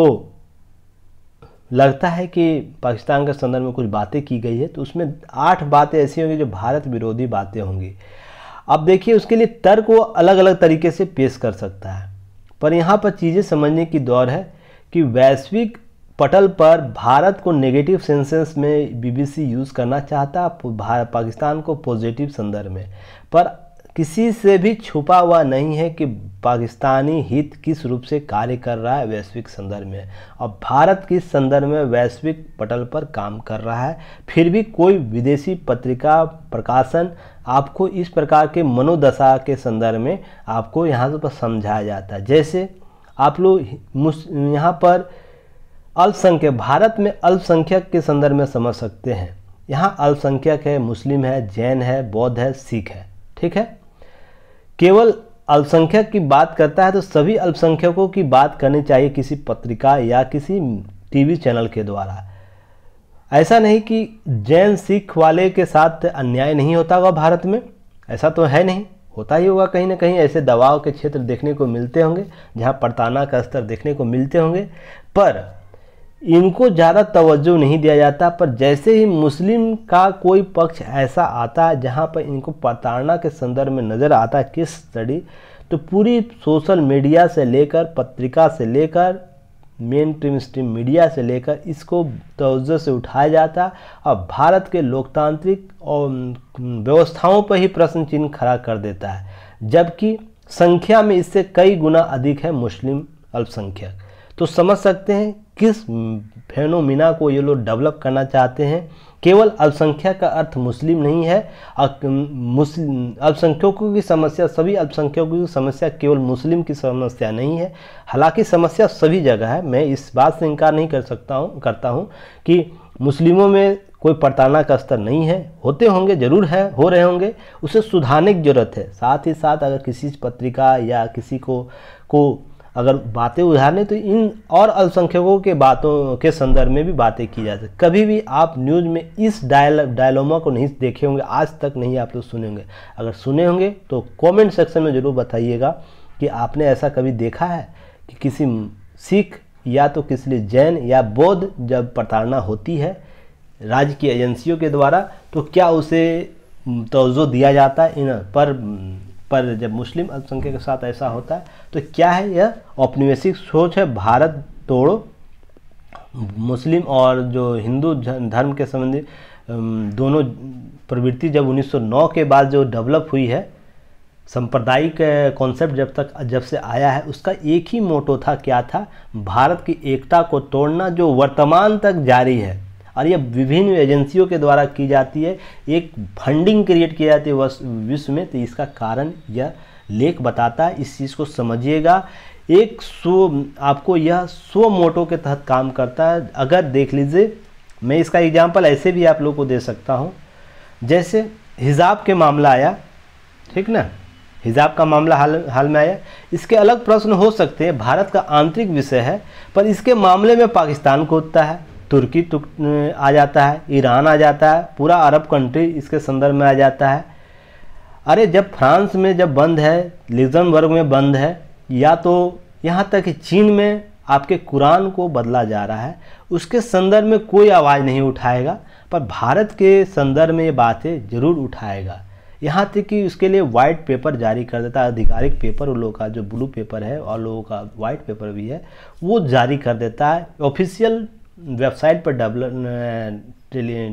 लगता है कि पाकिस्तान के संदर्भ में कुछ बातें की गई है तो उसमें आठ बातें ऐसी होंगी जो भारत विरोधी बातें होंगी अब देखिए उसके लिए तर्क वो अलग अलग तरीके से पेश कर सकता है पर यहाँ पर चीज़ें समझने की दौर है कि वैश्विक पटल पर भारत को नेगेटिव सेंसेस में बीबीसी यूज़ करना चाहता है पाकिस्तान को पॉजिटिव संदर्भ में पर किसी से भी छुपा हुआ नहीं है कि पाकिस्तानी हित किस रूप से कार्य कर रहा है वैश्विक संदर्भ में और भारत किस संदर्भ में वैश्विक पटल पर काम कर रहा है फिर भी कोई विदेशी पत्रिका प्रकाशन आपको इस प्रकार के मनोदशा के संदर्भ में आपको यहाँ पर समझाया जाता है जैसे आप लोग यहाँ पर अल्पसंख्यक भारत में अल्पसंख्यक के संदर्भ में समझ सकते हैं यहाँ अल्पसंख्यक है मुस्लिम है जैन है बौद्ध है सिख है ठीक है केवल अल्पसंख्यक की बात करता है तो सभी अल्पसंख्यकों की बात करनी चाहिए किसी पत्रिका या किसी टीवी चैनल के द्वारा ऐसा नहीं कि जैन सिख वाले के साथ अन्याय नहीं होता होगा भारत में ऐसा तो है नहीं होता ही होगा कहीं ना कहीं ऐसे दबाव के क्षेत्र देखने को मिलते होंगे जहाँ प्रताड़ना का स्तर देखने को मिलते होंगे पर इनको ज़्यादा तवज्जो नहीं दिया जाता पर जैसे ही मुस्लिम का कोई पक्ष ऐसा आता है जहाँ पर इनको प्रताड़ना के संदर्भ में नज़र आता है किस स्टडी तो पूरी सोशल मीडिया से लेकर पत्रिका से लेकर मेन ट्रीम स्ट्रीम मीडिया से लेकर इसको तवज्जो से उठाया जाता और भारत के लोकतांत्रिक और व्यवस्थाओं पर ही प्रश्न चिन्ह खड़ा कर देता है जबकि संख्या में इससे कई गुना अधिक है मुस्लिम अल्पसंख्यक तो समझ सकते हैं किस फेनोमिना को ये लोग डेवलप करना चाहते हैं केवल अल्पसंख्या का अर्थ मुस्लिम नहीं है मुस्लिम अल्पसंख्यकों की समस्या सभी अल्पसंख्यकों की समस्या केवल मुस्लिम की समस्या नहीं है हालांकि समस्या सभी जगह है मैं इस बात से इनकार नहीं कर सकता हूँ करता हूँ कि मुस्लिमों में कोई प्रताड़ना का स्तर नहीं है होते होंगे ज़रूर है हो रहे होंगे उसे सुधारने की ज़रूरत है साथ ही साथ अगर किसी पत्रिका या किसी को को अगर बातें लें तो इन और अल्पसंख्यकों के बातों के संदर्भ में भी बातें की जा सकती कभी भी आप न्यूज़ में इस डायल डायलोमा को नहीं देखे होंगे आज तक नहीं आप लोग सुने होंगे अगर सुने होंगे तो कमेंट सेक्शन में ज़रूर बताइएगा कि आपने ऐसा कभी देखा है कि किसी सिख या तो किसी जैन या बौद्ध जब प्रताड़ना होती है राज्य की एजेंसियों के द्वारा तो क्या उसे तोज़ो दिया जाता है इन पर पर जब मुस्लिम अल्पसंख्यक के साथ ऐसा होता है तो क्या है यह औपनिवेशिक सोच है भारत तोड़ो मुस्लिम और जो हिंदू धर्म के संबंधी दोनों प्रवृत्ति जब 1909 के बाद जो डेवलप हुई है सांप्रदायिक कॉन्सेप्ट जब तक जब से आया है उसका एक ही मोटो था क्या था भारत की एकता को तोड़ना जो वर्तमान तक जारी है और ये विभिन्न एजेंसियों के द्वारा की जाती है एक फंडिंग क्रिएट किया जाती है विश्व में तो इसका कारण यह लेख बताता है इस चीज़ को समझिएगा एक सो आपको यह सो मोटो के तहत काम करता है अगर देख लीजिए मैं इसका एग्जाम्पल ऐसे भी आप लोग को दे सकता हूँ जैसे हिजाब के मामला आया ठीक ना हिजाब का मामला हाल हाल में आया इसके अलग प्रश्न हो सकते हैं भारत का आंतरिक विषय है पर इसके मामले में पाकिस्तान को उत्ता है तुर्की तुक आ जाता है ईरान आ जाता है पूरा अरब कंट्री इसके संदर्भ में आ जाता है अरे जब फ्रांस में जब बंद है लिजनबर्ग में बंद है या तो यहाँ तक कि चीन में आपके कुरान को बदला जा रहा है उसके संदर्भ में कोई आवाज़ नहीं उठाएगा पर भारत के संदर्भ में ये बातें जरूर उठाएगा यहाँ तक कि उसके लिए वाइट पेपर जारी कर देता है आधिकारिक पेपर उन लोगों का जो ब्लू पेपर है और लोगों का वाइट पेपर भी है वो जारी कर देता है ऑफिशियल वेबसाइट पर डबल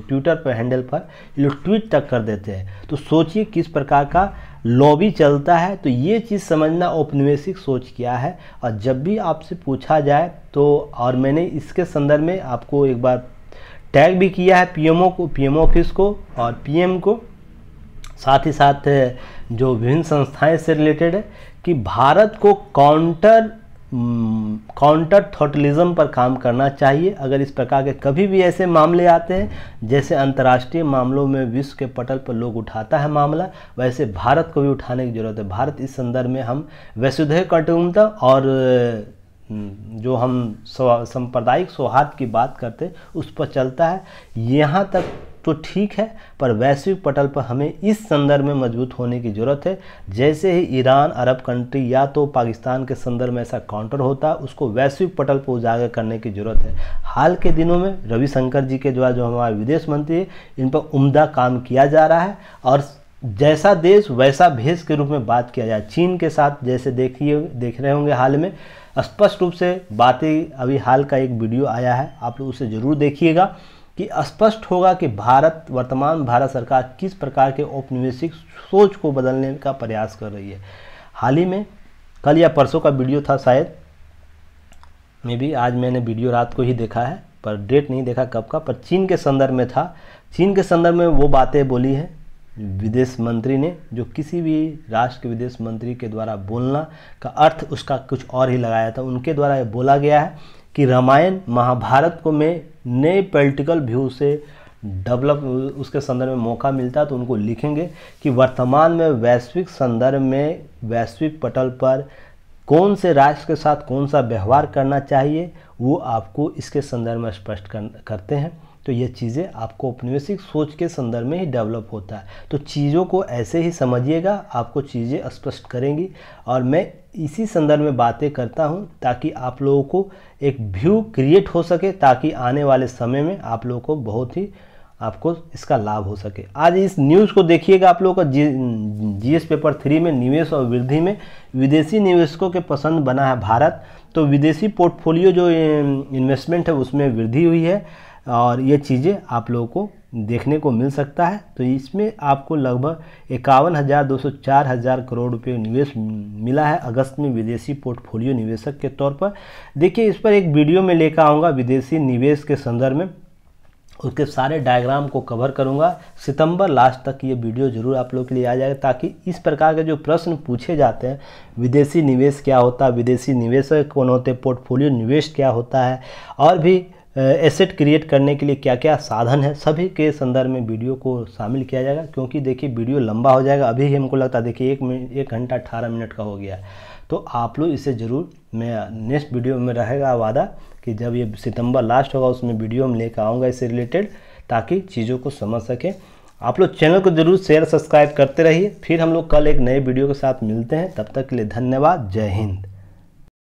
ट्विटर पर हैंडल पर लोग ट्वीट तक कर देते हैं तो सोचिए किस प्रकार का लॉबी चलता है तो ये चीज़ समझना औपनिवेशिक सोच क्या है और जब भी आपसे पूछा जाए तो और मैंने इसके संदर्भ में आपको एक बार टैग भी किया है पीएमओ को पीएमओ ऑफिस को और पीएम को साथ ही साथ जो विभिन्न संस्थाएं से रिलेटेड है कि भारत को काउंटर काउंटर थोटलिज्म पर काम करना चाहिए अगर इस प्रकार के कभी भी ऐसे मामले आते हैं जैसे अंतर्राष्ट्रीय मामलों में विश्व के पटल पर लोग उठाता है मामला वैसे भारत को भी उठाने की जरूरत है भारत इस संदर्भ में हम वैसुधैव कटुमता और जो हम सांप्रदायिक सौहार्द की बात करते उस पर चलता है यहाँ तक तो ठीक है पर वैश्विक पटल पर हमें इस संदर्भ में मजबूत होने की ज़रूरत है जैसे ही ईरान अरब कंट्री या तो पाकिस्तान के संदर्भ में ऐसा काउंटर होता है उसको वैश्विक पटल पर उजागर करने की ज़रूरत है हाल के दिनों में रविशंकर जी के द्वारा जो हमारे विदेश मंत्री है इन पर उम्दा काम किया जा रहा है और जैसा देश वैसा भेष के रूप में बात किया जाए चीन के साथ जैसे देखिए देख रहे होंगे हाल में स्पष्ट रूप से बातें अभी हाल का एक वीडियो आया है आप लोग उसे ज़रूर देखिएगा कि स्पष्ट होगा कि भारत वर्तमान भारत सरकार किस प्रकार के औपनिवेशिक सोच को बदलने का प्रयास कर रही है हाल ही में कल या परसों का वीडियो था शायद मे भी आज मैंने वीडियो रात को ही देखा है पर डेट नहीं देखा कब का पर चीन के संदर्भ में था चीन के संदर्भ में वो बातें बोली हैं विदेश मंत्री ने जो किसी भी राष्ट्र के विदेश मंत्री के द्वारा बोलना का अर्थ उसका कुछ और ही लगाया था उनके द्वारा ये बोला गया है कि रामायण महाभारत को मैं नए पॉलिटिकल व्यू से डेवलप उसके संदर्भ में मौका मिलता है तो उनको लिखेंगे कि वर्तमान में वैश्विक संदर्भ में वैश्विक पटल पर कौन से राष्ट्र के साथ कौन सा व्यवहार करना चाहिए वो आपको इसके संदर्भ में स्पष्ट कर, करते हैं तो ये चीज़ें आपको औपनिवेशिक सोच के संदर्भ में ही डेवलप होता है तो चीज़ों को ऐसे ही समझिएगा आपको चीज़ें स्पष्ट करेंगी और मैं इसी संदर्भ में बातें करता हूँ ताकि आप लोगों को एक व्यू क्रिएट हो सके ताकि आने वाले समय में आप लोगों को बहुत ही आपको इसका लाभ हो सके आज इस न्यूज़ को देखिएगा आप लोगों का जी एस पेपर थ्री में निवेश और वृद्धि में विदेशी निवेशकों के पसंद बना है भारत तो विदेशी पोर्टफोलियो जो इन्वेस्टमेंट है उसमें वृद्धि हुई है और ये चीज़ें आप लोगों को देखने को मिल सकता है तो इसमें आपको लगभग इक्यावन हज़ार दो सौ चार हज़ार करोड़ रुपये निवेश मिला है अगस्त में विदेशी पोर्टफोलियो निवेशक के तौर पर देखिए इस पर एक वीडियो में लेकर आऊँगा विदेशी निवेश के संदर्भ में उसके सारे डायग्राम को कवर करूंगा सितंबर लास्ट तक ये वीडियो जरूर आप लोग के लिए आ जाएगा ताकि इस प्रकार के जो प्रश्न पूछे जाते हैं विदेशी निवेश क्या होता है विदेशी निवेशक कौन होते पोर्टफोलियो निवेश क्या होता है और भी एसेट क्रिएट करने के लिए क्या क्या साधन है सभी के संदर्भ में वीडियो को शामिल किया जाएगा क्योंकि देखिए वीडियो लंबा हो जाएगा अभी हमको लगता है देखिए एक मिनट एक घंटा अठारह मिनट का हो गया तो आप लोग इसे ज़रूर मैं नेक्स्ट वीडियो में रहेगा वादा कि जब ये सितंबर लास्ट होगा उसमें वीडियो में लेकर आऊँगा इससे रिलेटेड ताकि चीज़ों को समझ सकें आप लोग चैनल को जरूर शेयर सब्सक्राइब करते रहिए फिर हम लोग कल एक नए वीडियो के साथ मिलते हैं तब तक के लिए धन्यवाद जय हिंद